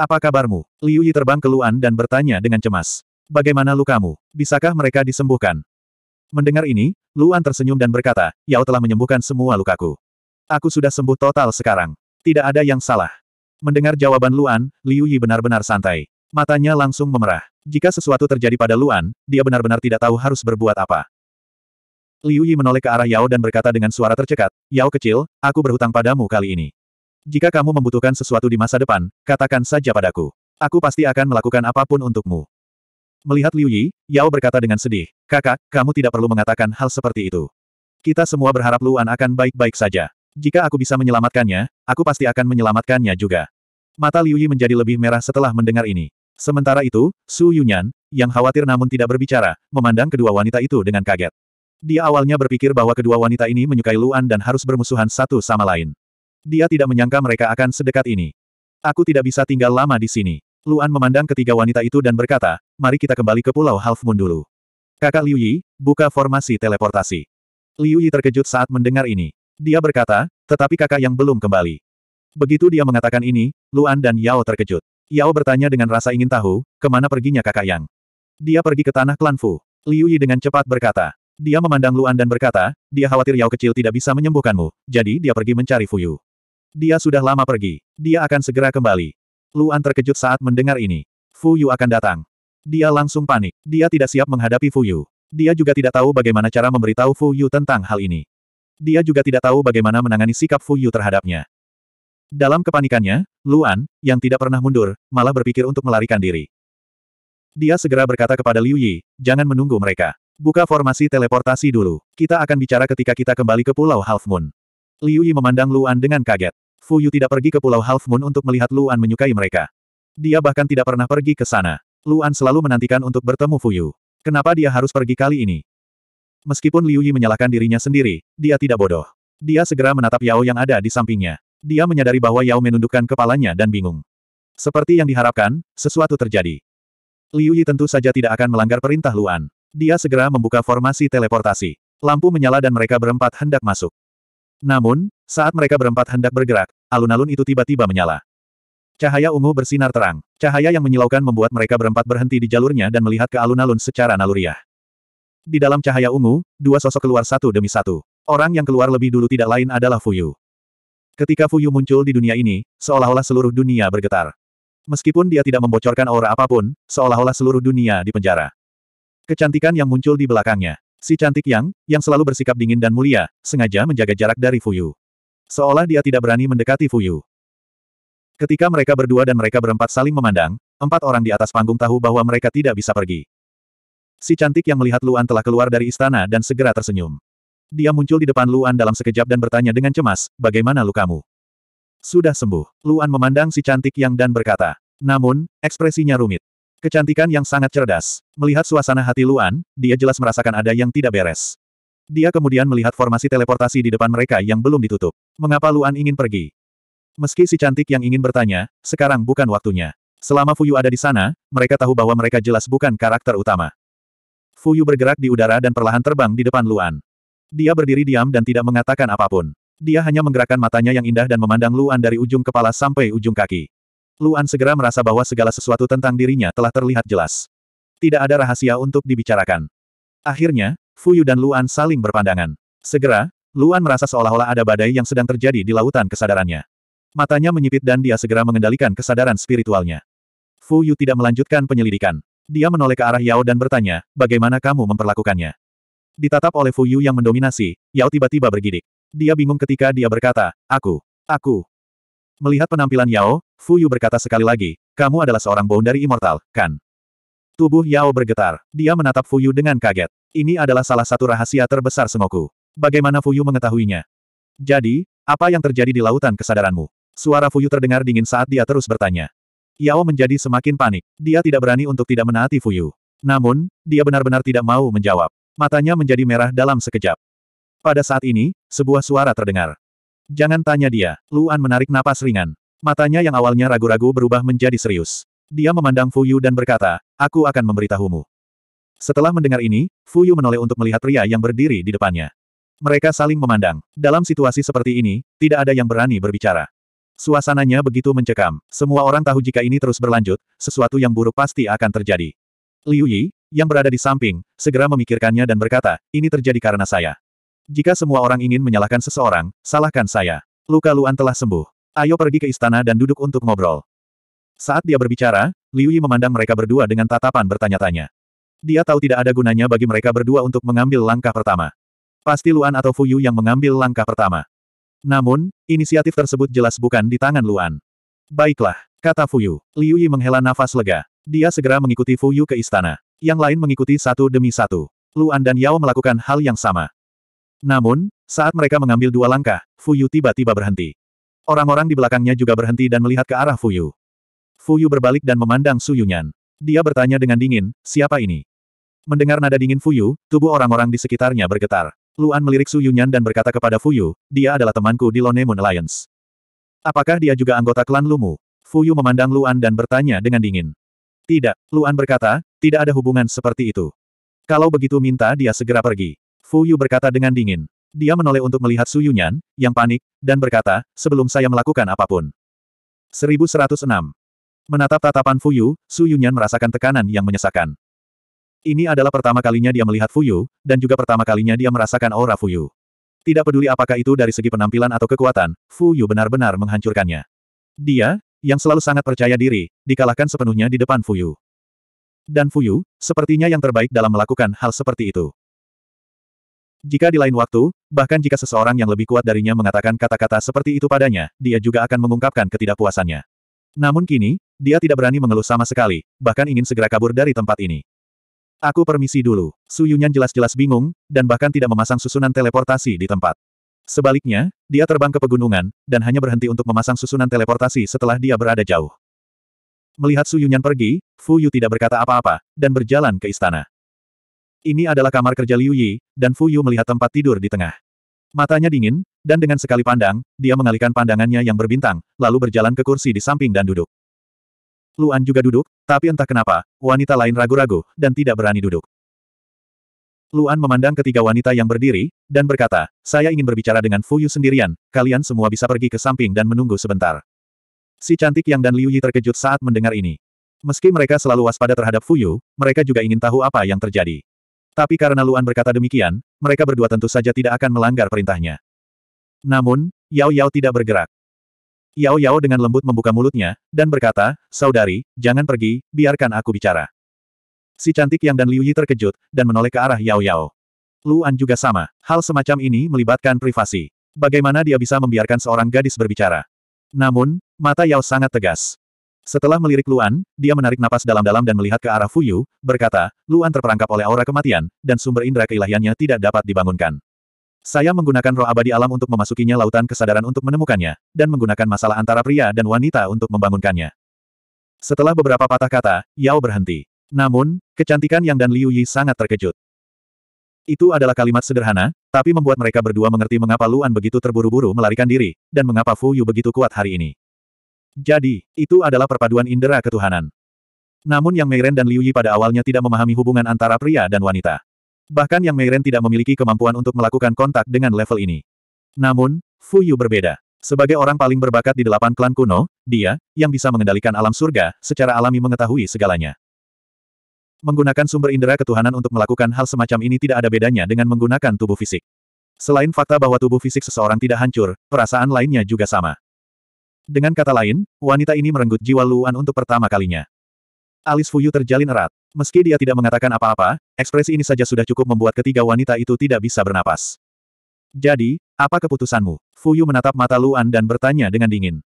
Apa kabarmu? Liu Yi terbang ke Luan dan bertanya dengan cemas. Bagaimana lukamu? Bisakah mereka disembuhkan? Mendengar ini, Luan tersenyum dan berkata, Yao telah menyembuhkan semua lukaku. Aku sudah sembuh total sekarang. Tidak ada yang salah. Mendengar jawaban Luan, Liu Yi benar-benar santai. Matanya langsung memerah. Jika sesuatu terjadi pada Luan, dia benar-benar tidak tahu harus berbuat apa. Liu Yi menoleh ke arah Yao dan berkata dengan suara tercekat, Yao kecil, aku berhutang padamu kali ini. Jika kamu membutuhkan sesuatu di masa depan, katakan saja padaku. Aku pasti akan melakukan apapun untukmu. Melihat Liu Yi, Yao berkata dengan sedih, kakak, kamu tidak perlu mengatakan hal seperti itu. Kita semua berharap Luan akan baik-baik saja. Jika aku bisa menyelamatkannya, aku pasti akan menyelamatkannya juga. Mata Liu Yi menjadi lebih merah setelah mendengar ini. Sementara itu, Su Yunyan, yang khawatir namun tidak berbicara, memandang kedua wanita itu dengan kaget. Dia awalnya berpikir bahwa kedua wanita ini menyukai Luan dan harus bermusuhan satu sama lain. Dia tidak menyangka mereka akan sedekat ini. Aku tidak bisa tinggal lama di sini. Luan memandang ketiga wanita itu dan berkata, mari kita kembali ke Pulau Half Moon dulu. Kakak Liu Yi, buka formasi teleportasi. Liu Yi terkejut saat mendengar ini. Dia berkata, tetapi kakak yang belum kembali. Begitu dia mengatakan ini, Luan dan Yao terkejut. Yao bertanya dengan rasa ingin tahu, kemana perginya kakak yang. Dia pergi ke tanah klan Fu. Liu Yi dengan cepat berkata. Dia memandang Luan dan berkata, dia khawatir Yao kecil tidak bisa menyembuhkanmu, jadi dia pergi mencari Fuyu. Dia sudah lama pergi, dia akan segera kembali. Luan terkejut saat mendengar ini. Fu Yu akan datang. Dia langsung panik. Dia tidak siap menghadapi Fu Yu. Dia juga tidak tahu bagaimana cara memberitahu Fu Yu tentang hal ini. Dia juga tidak tahu bagaimana menangani sikap Fu Yu terhadapnya. Dalam kepanikannya, Luan, yang tidak pernah mundur, malah berpikir untuk melarikan diri. Dia segera berkata kepada Liu Yi, jangan menunggu mereka. Buka formasi teleportasi dulu. Kita akan bicara ketika kita kembali ke Pulau Half Moon. Liu Yi memandang Luan dengan kaget. Fu Yu tidak pergi ke Pulau Half Moon untuk melihat Luan menyukai mereka. Dia bahkan tidak pernah pergi ke sana. Luan selalu menantikan untuk bertemu Fu Yu. Kenapa dia harus pergi kali ini? Meskipun Liu Yi menyalahkan dirinya sendiri, dia tidak bodoh. Dia segera menatap Yao yang ada di sampingnya. Dia menyadari bahwa Yao menundukkan kepalanya dan bingung. Seperti yang diharapkan, sesuatu terjadi. Liu Yi tentu saja tidak akan melanggar perintah Luan. Dia segera membuka formasi teleportasi. Lampu menyala dan mereka berempat hendak masuk. Namun, saat mereka berempat hendak bergerak, alun-alun itu tiba-tiba menyala. Cahaya ungu bersinar terang. Cahaya yang menyilaukan membuat mereka berempat berhenti di jalurnya dan melihat ke alun-alun secara naluriah. Di dalam cahaya ungu, dua sosok keluar satu demi satu. Orang yang keluar lebih dulu tidak lain adalah Fuyu. Ketika Fuyu muncul di dunia ini, seolah-olah seluruh dunia bergetar. Meskipun dia tidak membocorkan aura apapun, seolah-olah seluruh dunia dipenjara. Kecantikan yang muncul di belakangnya. Si cantik Yang, yang selalu bersikap dingin dan mulia, sengaja menjaga jarak dari Fuyu. Seolah dia tidak berani mendekati Fuyu. Ketika mereka berdua dan mereka berempat saling memandang, empat orang di atas panggung tahu bahwa mereka tidak bisa pergi. Si cantik yang melihat Luan telah keluar dari istana dan segera tersenyum. Dia muncul di depan Luan dalam sekejap dan bertanya dengan cemas, bagaimana lukamu? Sudah sembuh. Luan memandang si cantik yang dan berkata. Namun, ekspresinya rumit. Kecantikan yang sangat cerdas. Melihat suasana hati Luan, dia jelas merasakan ada yang tidak beres. Dia kemudian melihat formasi teleportasi di depan mereka yang belum ditutup. Mengapa Luan ingin pergi? Meski si cantik yang ingin bertanya, sekarang bukan waktunya. Selama Fuyu ada di sana, mereka tahu bahwa mereka jelas bukan karakter utama. Fuyu bergerak di udara dan perlahan terbang di depan Luan. Dia berdiri diam dan tidak mengatakan apapun. Dia hanya menggerakkan matanya yang indah dan memandang Luan dari ujung kepala sampai ujung kaki. Luan segera merasa bahwa segala sesuatu tentang dirinya telah terlihat jelas. Tidak ada rahasia untuk dibicarakan. Akhirnya, Fuyu dan Luan saling berpandangan. Segera, Luan merasa seolah-olah ada badai yang sedang terjadi di lautan kesadarannya. Matanya menyipit dan dia segera mengendalikan kesadaran spiritualnya. Fu Yu tidak melanjutkan penyelidikan. Dia menoleh ke arah Yao dan bertanya, bagaimana kamu memperlakukannya? Ditatap oleh Fu Yu yang mendominasi, Yao tiba-tiba bergidik. Dia bingung ketika dia berkata, aku, aku, Melihat penampilan Yao, Fu Yu berkata sekali lagi, kamu adalah seorang dari immortal, kan? Tubuh Yao bergetar. Dia menatap Fu Yu dengan kaget. Ini adalah salah satu rahasia terbesar Sengoku. Bagaimana Fu Yu mengetahuinya? Jadi, apa yang terjadi di lautan kesadaranmu? Suara Fu Yu terdengar dingin saat dia terus bertanya. Yao menjadi semakin panik. Dia tidak berani untuk tidak menaati Fu Yu. Namun, dia benar-benar tidak mau menjawab. Matanya menjadi merah dalam sekejap. Pada saat ini, sebuah suara terdengar. Jangan tanya dia. Luan menarik napas ringan. Matanya yang awalnya ragu-ragu berubah menjadi serius. Dia memandang Fuyu dan berkata, aku akan memberitahumu. Setelah mendengar ini, Fuyu menoleh untuk melihat pria yang berdiri di depannya. Mereka saling memandang. Dalam situasi seperti ini, tidak ada yang berani berbicara. Suasananya begitu mencekam. Semua orang tahu jika ini terus berlanjut, sesuatu yang buruk pasti akan terjadi. Liu Yi, yang berada di samping, segera memikirkannya dan berkata, ini terjadi karena saya. Jika semua orang ingin menyalahkan seseorang, salahkan saya. Luka Luan telah sembuh. Ayo pergi ke istana dan duduk untuk ngobrol. Saat dia berbicara, Liu Yi memandang mereka berdua dengan tatapan bertanya-tanya. Dia tahu tidak ada gunanya bagi mereka berdua untuk mengambil langkah pertama. Pasti Luan atau Fuyu yang mengambil langkah pertama. Namun, inisiatif tersebut jelas bukan di tangan Luan. Baiklah, kata Fuyu. Liu Yi menghela nafas lega. Dia segera mengikuti Fuyu ke istana. Yang lain mengikuti satu demi satu. Luan dan Yao melakukan hal yang sama. Namun, saat mereka mengambil dua langkah, Fuyu tiba-tiba berhenti. Orang-orang di belakangnya juga berhenti dan melihat ke arah Fuyu. Fuyu berbalik dan memandang Suyunyan. Dia bertanya dengan dingin, siapa ini? Mendengar nada dingin Fuyu, tubuh orang-orang di sekitarnya bergetar. Luan melirik Suyunyan dan berkata kepada Fuyu, dia adalah temanku di Lone Moon Alliance. Apakah dia juga anggota klan Lumu? Fuyu memandang Luan dan bertanya dengan dingin. Tidak, Luan berkata, tidak ada hubungan seperti itu. Kalau begitu minta dia segera pergi. Fu Yu berkata dengan dingin. Dia menoleh untuk melihat Su Yunyan, yang panik, dan berkata, sebelum saya melakukan apapun. 1106. Menatap tatapan Fu Yu, Su Yunyan merasakan tekanan yang menyesakkan. Ini adalah pertama kalinya dia melihat Fu Yu, dan juga pertama kalinya dia merasakan aura Fu Yu. Tidak peduli apakah itu dari segi penampilan atau kekuatan, Fu Yu benar-benar menghancurkannya. Dia, yang selalu sangat percaya diri, dikalahkan sepenuhnya di depan Fu Yu. Dan Fu Yu, sepertinya yang terbaik dalam melakukan hal seperti itu. Jika di lain waktu, bahkan jika seseorang yang lebih kuat darinya mengatakan kata-kata seperti itu padanya, dia juga akan mengungkapkan ketidakpuasannya. Namun kini, dia tidak berani mengeluh sama sekali, bahkan ingin segera kabur dari tempat ini. Aku permisi dulu. Su Yunyan jelas-jelas bingung, dan bahkan tidak memasang susunan teleportasi di tempat. Sebaliknya, dia terbang ke pegunungan, dan hanya berhenti untuk memasang susunan teleportasi setelah dia berada jauh. Melihat Su Yunyan pergi, Fu Yu tidak berkata apa-apa, dan berjalan ke istana. Ini adalah kamar kerja Liu Yi, dan Fu Yu melihat tempat tidur di tengah. Matanya dingin, dan dengan sekali pandang, dia mengalihkan pandangannya yang berbintang, lalu berjalan ke kursi di samping dan duduk. Luan juga duduk, tapi entah kenapa, wanita lain ragu-ragu, dan tidak berani duduk. Luan memandang ketiga wanita yang berdiri, dan berkata, saya ingin berbicara dengan Fu Yu sendirian, kalian semua bisa pergi ke samping dan menunggu sebentar. Si cantik yang dan Liu Yi terkejut saat mendengar ini. Meski mereka selalu waspada terhadap Fu Yu, mereka juga ingin tahu apa yang terjadi. Tapi karena Luan berkata demikian, mereka berdua tentu saja tidak akan melanggar perintahnya. Namun, Yao Yao tidak bergerak. Yao Yao dengan lembut membuka mulutnya, dan berkata, Saudari, jangan pergi, biarkan aku bicara. Si cantik yang dan Liu Yi terkejut, dan menoleh ke arah Yao Yao. Luan juga sama, hal semacam ini melibatkan privasi. Bagaimana dia bisa membiarkan seorang gadis berbicara? Namun, mata Yao sangat tegas. Setelah melirik Luan, dia menarik napas dalam-dalam dan melihat ke arah Fuyu, berkata, Luan terperangkap oleh aura kematian, dan sumber indera keilahiannya tidak dapat dibangunkan. Saya menggunakan roh abadi alam untuk memasukinya lautan kesadaran untuk menemukannya, dan menggunakan masalah antara pria dan wanita untuk membangunkannya. Setelah beberapa patah kata, Yao berhenti. Namun, kecantikan Yang dan Liu Yi sangat terkejut. Itu adalah kalimat sederhana, tapi membuat mereka berdua mengerti mengapa Luan begitu terburu-buru melarikan diri, dan mengapa Fu Yu begitu kuat hari ini. Jadi, itu adalah perpaduan indera ketuhanan. Namun Yang Meiren dan Liu Yi pada awalnya tidak memahami hubungan antara pria dan wanita. Bahkan Yang Meiren tidak memiliki kemampuan untuk melakukan kontak dengan level ini. Namun, Fu Yu berbeda. Sebagai orang paling berbakat di delapan klan kuno, dia, yang bisa mengendalikan alam surga, secara alami mengetahui segalanya. Menggunakan sumber indera ketuhanan untuk melakukan hal semacam ini tidak ada bedanya dengan menggunakan tubuh fisik. Selain fakta bahwa tubuh fisik seseorang tidak hancur, perasaan lainnya juga sama. Dengan kata lain, wanita ini merenggut jiwa Luan untuk pertama kalinya. Alis Fuyu terjalin erat. Meski dia tidak mengatakan apa-apa, ekspresi ini saja sudah cukup membuat ketiga wanita itu tidak bisa bernapas. Jadi, apa keputusanmu? Fuyu menatap mata Luan dan bertanya dengan dingin.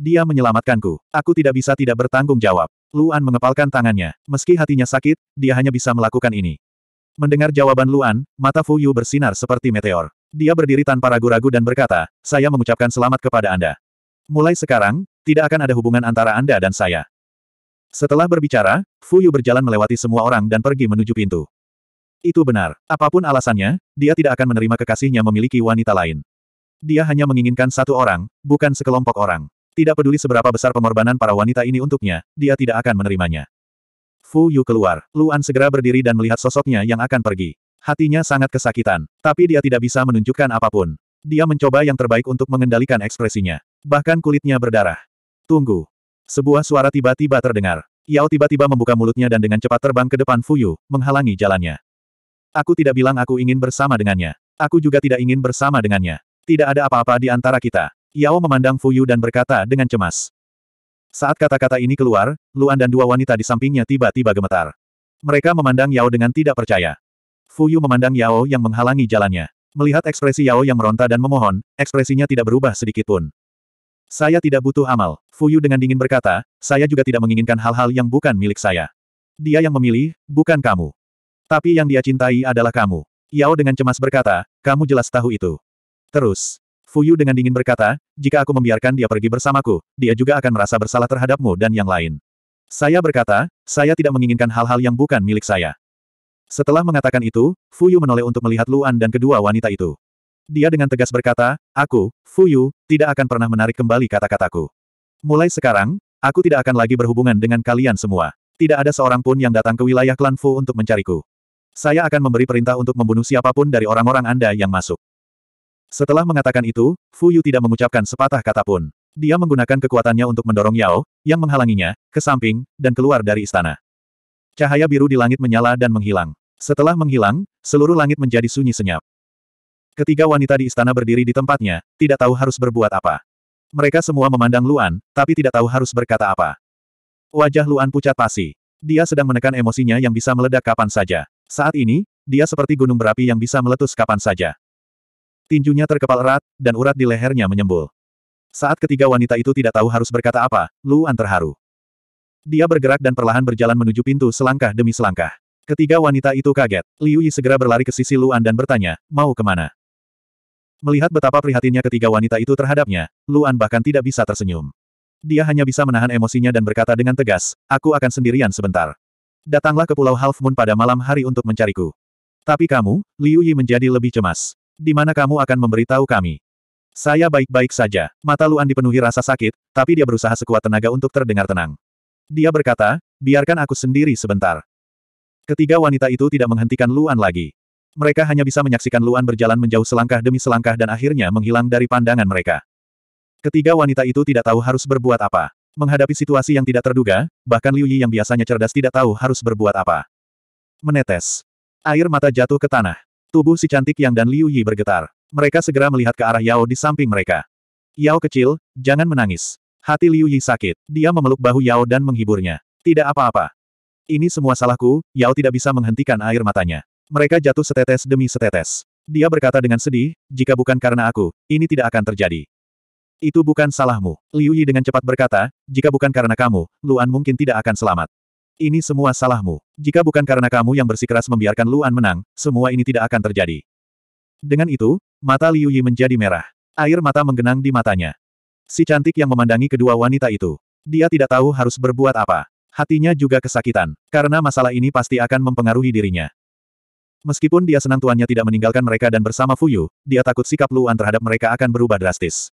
Dia menyelamatkanku. Aku tidak bisa tidak bertanggung jawab. Luan mengepalkan tangannya. Meski hatinya sakit, dia hanya bisa melakukan ini. Mendengar jawaban Luan, mata Fuyu bersinar seperti meteor. Dia berdiri tanpa ragu-ragu dan berkata, saya mengucapkan selamat kepada Anda. Mulai sekarang, tidak akan ada hubungan antara Anda dan saya. Setelah berbicara, Fu Yu berjalan melewati semua orang dan pergi menuju pintu. Itu benar. Apapun alasannya, dia tidak akan menerima kekasihnya memiliki wanita lain. Dia hanya menginginkan satu orang, bukan sekelompok orang. Tidak peduli seberapa besar pengorbanan para wanita ini untuknya, dia tidak akan menerimanya. Fu Yu keluar. Luan segera berdiri dan melihat sosoknya yang akan pergi. Hatinya sangat kesakitan, tapi dia tidak bisa menunjukkan apapun. Dia mencoba yang terbaik untuk mengendalikan ekspresinya. Bahkan kulitnya berdarah. Tunggu. Sebuah suara tiba-tiba terdengar. Yao tiba-tiba membuka mulutnya dan dengan cepat terbang ke depan Fuyu, menghalangi jalannya. Aku tidak bilang aku ingin bersama dengannya. Aku juga tidak ingin bersama dengannya. Tidak ada apa-apa di antara kita. Yao memandang Fuyu dan berkata dengan cemas. Saat kata-kata ini keluar, Luan dan dua wanita di sampingnya tiba-tiba gemetar. Mereka memandang Yao dengan tidak percaya. Fuyu memandang Yao yang menghalangi jalannya. Melihat ekspresi Yao yang meronta dan memohon, ekspresinya tidak berubah sedikit pun. Saya tidak butuh amal. Fuyu dengan dingin berkata, saya juga tidak menginginkan hal-hal yang bukan milik saya. Dia yang memilih, bukan kamu. Tapi yang dia cintai adalah kamu. Yao dengan cemas berkata, kamu jelas tahu itu. Terus, Fuyu dengan dingin berkata, jika aku membiarkan dia pergi bersamaku, dia juga akan merasa bersalah terhadapmu dan yang lain. Saya berkata, saya tidak menginginkan hal-hal yang bukan milik saya. Setelah mengatakan itu, Fuyu menoleh untuk melihat Luan dan kedua wanita itu. Dia dengan tegas berkata, aku, Fu Yu, tidak akan pernah menarik kembali kata-kataku. Mulai sekarang, aku tidak akan lagi berhubungan dengan kalian semua. Tidak ada seorang pun yang datang ke wilayah klan Fu untuk mencariku. Saya akan memberi perintah untuk membunuh siapapun dari orang-orang Anda yang masuk. Setelah mengatakan itu, Fu Yu tidak mengucapkan sepatah kata pun. Dia menggunakan kekuatannya untuk mendorong Yao, yang menghalanginya, ke samping, dan keluar dari istana. Cahaya biru di langit menyala dan menghilang. Setelah menghilang, seluruh langit menjadi sunyi senyap. Ketiga wanita di istana berdiri di tempatnya, tidak tahu harus berbuat apa. Mereka semua memandang Luan, tapi tidak tahu harus berkata apa. Wajah Luan pucat pasi. Dia sedang menekan emosinya yang bisa meledak kapan saja. Saat ini, dia seperti gunung berapi yang bisa meletus kapan saja. Tinjunya terkepal erat, dan urat di lehernya menyembul. Saat ketiga wanita itu tidak tahu harus berkata apa, Luan terharu. Dia bergerak dan perlahan berjalan menuju pintu selangkah demi selangkah. Ketiga wanita itu kaget. Liu Yi segera berlari ke sisi Luan dan bertanya, mau kemana? Melihat betapa prihatinnya ketiga wanita itu terhadapnya, Luan bahkan tidak bisa tersenyum. Dia hanya bisa menahan emosinya dan berkata dengan tegas, aku akan sendirian sebentar. Datanglah ke Pulau Half Moon pada malam hari untuk mencariku. Tapi kamu, Liu Yi menjadi lebih cemas. Di mana kamu akan memberitahu kami? Saya baik-baik saja. Mata Luan dipenuhi rasa sakit, tapi dia berusaha sekuat tenaga untuk terdengar tenang. Dia berkata, biarkan aku sendiri sebentar. Ketiga wanita itu tidak menghentikan Luan lagi. Mereka hanya bisa menyaksikan Luan berjalan menjauh selangkah demi selangkah dan akhirnya menghilang dari pandangan mereka. Ketiga wanita itu tidak tahu harus berbuat apa. Menghadapi situasi yang tidak terduga, bahkan Liu Yi yang biasanya cerdas tidak tahu harus berbuat apa. Menetes. Air mata jatuh ke tanah. Tubuh si cantik yang dan Liu Yi bergetar. Mereka segera melihat ke arah Yao di samping mereka. Yao kecil, jangan menangis. Hati Liu Yi sakit. Dia memeluk bahu Yao dan menghiburnya. Tidak apa-apa. Ini semua salahku, Yao tidak bisa menghentikan air matanya. Mereka jatuh setetes demi setetes. Dia berkata dengan sedih, jika bukan karena aku, ini tidak akan terjadi. Itu bukan salahmu. Liu Yi dengan cepat berkata, jika bukan karena kamu, Luan mungkin tidak akan selamat. Ini semua salahmu. Jika bukan karena kamu yang bersikeras membiarkan Luan menang, semua ini tidak akan terjadi. Dengan itu, mata Liu Yi menjadi merah. Air mata menggenang di matanya. Si cantik yang memandangi kedua wanita itu. Dia tidak tahu harus berbuat apa. Hatinya juga kesakitan, karena masalah ini pasti akan mempengaruhi dirinya. Meskipun dia senang tuannya tidak meninggalkan mereka dan bersama Fuyu, dia takut sikap Luan terhadap mereka akan berubah drastis.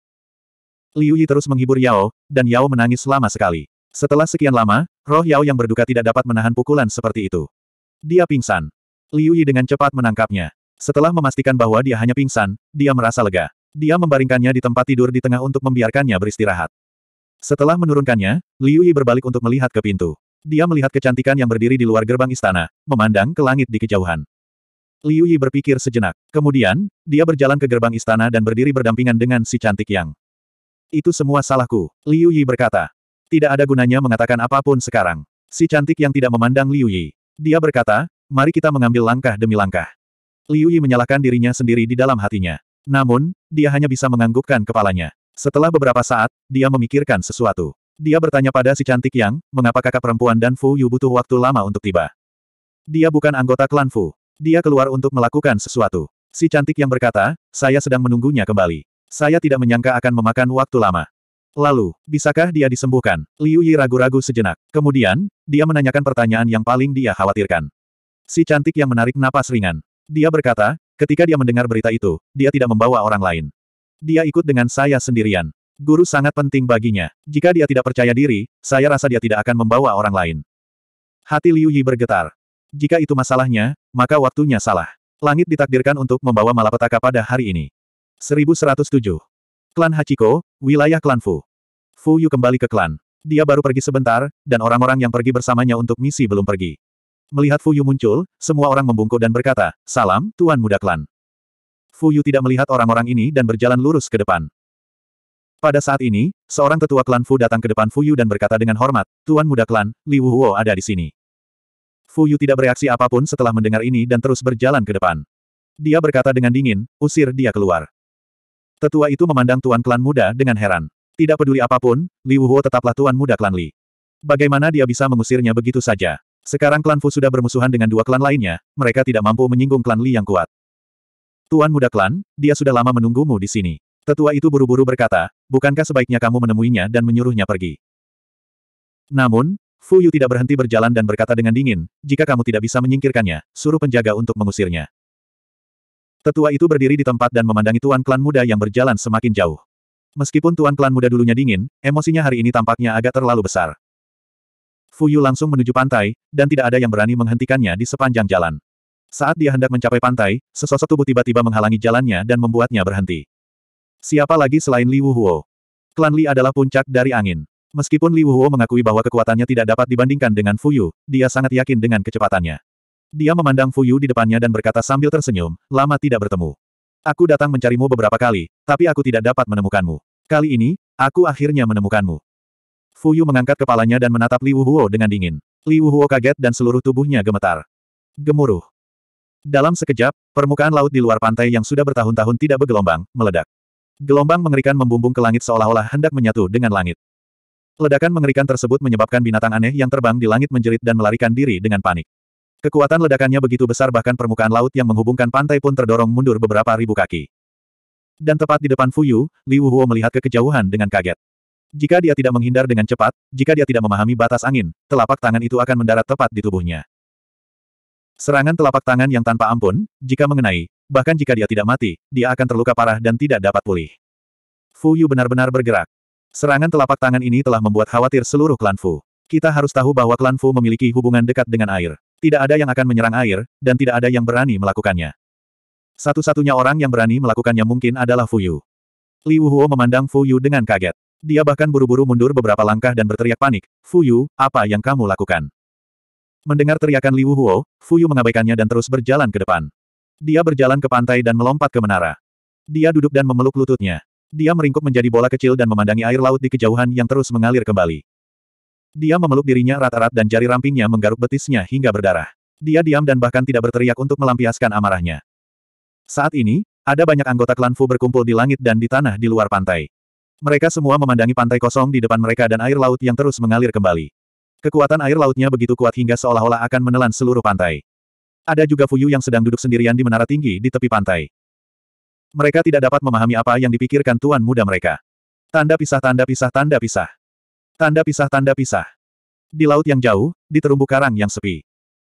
Liu Yi terus menghibur Yao, dan Yao menangis lama sekali. Setelah sekian lama, roh Yao yang berduka tidak dapat menahan pukulan seperti itu. Dia pingsan. Liu Yi dengan cepat menangkapnya. Setelah memastikan bahwa dia hanya pingsan, dia merasa lega. Dia membaringkannya di tempat tidur di tengah untuk membiarkannya beristirahat. Setelah menurunkannya, Liu Yi berbalik untuk melihat ke pintu. Dia melihat kecantikan yang berdiri di luar gerbang istana, memandang ke langit di kejauhan. Liu Yi berpikir sejenak. Kemudian, dia berjalan ke gerbang istana dan berdiri berdampingan dengan si cantik yang. Itu semua salahku, Liu Yi berkata. Tidak ada gunanya mengatakan apapun sekarang. Si cantik yang tidak memandang Liu Yi. Dia berkata, mari kita mengambil langkah demi langkah. Liu Yi menyalahkan dirinya sendiri di dalam hatinya. Namun, dia hanya bisa menganggukkan kepalanya. Setelah beberapa saat, dia memikirkan sesuatu. Dia bertanya pada si cantik yang, mengapa kakak perempuan dan Fu Yu butuh waktu lama untuk tiba. Dia bukan anggota klan Fu. Dia keluar untuk melakukan sesuatu. Si cantik yang berkata, saya sedang menunggunya kembali. Saya tidak menyangka akan memakan waktu lama. Lalu, bisakah dia disembuhkan? Liu Yi ragu-ragu sejenak. Kemudian, dia menanyakan pertanyaan yang paling dia khawatirkan. Si cantik yang menarik napas ringan. Dia berkata, ketika dia mendengar berita itu, dia tidak membawa orang lain. Dia ikut dengan saya sendirian. Guru sangat penting baginya. Jika dia tidak percaya diri, saya rasa dia tidak akan membawa orang lain. Hati Liu Yi bergetar. Jika itu masalahnya, maka waktunya salah. Langit ditakdirkan untuk membawa malapetaka pada hari ini. 1107. Klan Hachiko, wilayah klan Fu. Fu Yu kembali ke klan. Dia baru pergi sebentar, dan orang-orang yang pergi bersamanya untuk misi belum pergi. Melihat Fu Yu muncul, semua orang membungkuk dan berkata, Salam, Tuan Muda Klan. Fu Yu tidak melihat orang-orang ini dan berjalan lurus ke depan. Pada saat ini, seorang tetua klan Fu datang ke depan Fu Yu dan berkata dengan hormat, Tuan Muda Klan, Li Wuhuo ada di sini. Fu Yu tidak bereaksi apapun setelah mendengar ini dan terus berjalan ke depan. Dia berkata dengan dingin, usir dia keluar. Tetua itu memandang tuan klan muda dengan heran. Tidak peduli apapun, Liu Huo tetaplah tuan muda klan Li. Bagaimana dia bisa mengusirnya begitu saja? Sekarang klan Fu sudah bermusuhan dengan dua klan lainnya, mereka tidak mampu menyinggung klan Li yang kuat. Tuan muda klan, dia sudah lama menunggumu di sini. Tetua itu buru-buru berkata, bukankah sebaiknya kamu menemuinya dan menyuruhnya pergi? Namun, Fu Yu tidak berhenti berjalan dan berkata dengan dingin, jika kamu tidak bisa menyingkirkannya, suruh penjaga untuk mengusirnya. Tetua itu berdiri di tempat dan memandangi tuan klan muda yang berjalan semakin jauh. Meskipun tuan klan muda dulunya dingin, emosinya hari ini tampaknya agak terlalu besar. Fu Yu langsung menuju pantai, dan tidak ada yang berani menghentikannya di sepanjang jalan. Saat dia hendak mencapai pantai, sesosok tubuh tiba-tiba menghalangi jalannya dan membuatnya berhenti. Siapa lagi selain Li Huo? Klan Li adalah puncak dari angin. Meskipun Li Wuwo mengakui bahwa kekuatannya tidak dapat dibandingkan dengan Fu Yu, dia sangat yakin dengan kecepatannya. Dia memandang Fu Yu di depannya dan berkata sambil tersenyum, lama tidak bertemu. Aku datang mencarimu beberapa kali, tapi aku tidak dapat menemukanmu. Kali ini, aku akhirnya menemukanmu. Fu Yu mengangkat kepalanya dan menatap Li Wuwo dengan dingin. Li Wuwo kaget dan seluruh tubuhnya gemetar. Gemuruh. Dalam sekejap, permukaan laut di luar pantai yang sudah bertahun-tahun tidak bergelombang, meledak. Gelombang mengerikan membumbung ke langit seolah-olah hendak menyatu dengan langit. Ledakan mengerikan tersebut menyebabkan binatang aneh yang terbang di langit menjerit dan melarikan diri dengan panik. Kekuatan ledakannya begitu besar bahkan permukaan laut yang menghubungkan pantai pun terdorong mundur beberapa ribu kaki. Dan tepat di depan Fuyu, Li Huo melihat ke kejauhan dengan kaget. Jika dia tidak menghindar dengan cepat, jika dia tidak memahami batas angin, telapak tangan itu akan mendarat tepat di tubuhnya. Serangan telapak tangan yang tanpa ampun, jika mengenai, bahkan jika dia tidak mati, dia akan terluka parah dan tidak dapat pulih. Fuyu benar-benar bergerak. Serangan telapak tangan ini telah membuat khawatir seluruh klan Fu. Kita harus tahu bahwa klan Fu memiliki hubungan dekat dengan air. Tidak ada yang akan menyerang air, dan tidak ada yang berani melakukannya. Satu-satunya orang yang berani melakukannya mungkin adalah Fu Yu. Li Wuhuo memandang Fu Yu dengan kaget. Dia bahkan buru-buru mundur beberapa langkah dan berteriak panik, Fu Yu, apa yang kamu lakukan? Mendengar teriakan Li Wuhuo, Fu Yu mengabaikannya dan terus berjalan ke depan. Dia berjalan ke pantai dan melompat ke menara. Dia duduk dan memeluk lututnya. Dia meringkuk menjadi bola kecil dan memandangi air laut di kejauhan yang terus mengalir kembali. Dia memeluk dirinya rat-rat dan jari rampingnya menggaruk betisnya hingga berdarah. Dia diam dan bahkan tidak berteriak untuk melampiaskan amarahnya. Saat ini, ada banyak anggota klan Fu berkumpul di langit dan di tanah di luar pantai. Mereka semua memandangi pantai kosong di depan mereka dan air laut yang terus mengalir kembali. Kekuatan air lautnya begitu kuat hingga seolah-olah akan menelan seluruh pantai. Ada juga Fuyu yang sedang duduk sendirian di menara tinggi di tepi pantai. Mereka tidak dapat memahami apa yang dipikirkan tuan muda mereka. Tanda pisah tanda pisah tanda pisah. Tanda pisah tanda pisah. Di laut yang jauh, di terumbu karang yang sepi.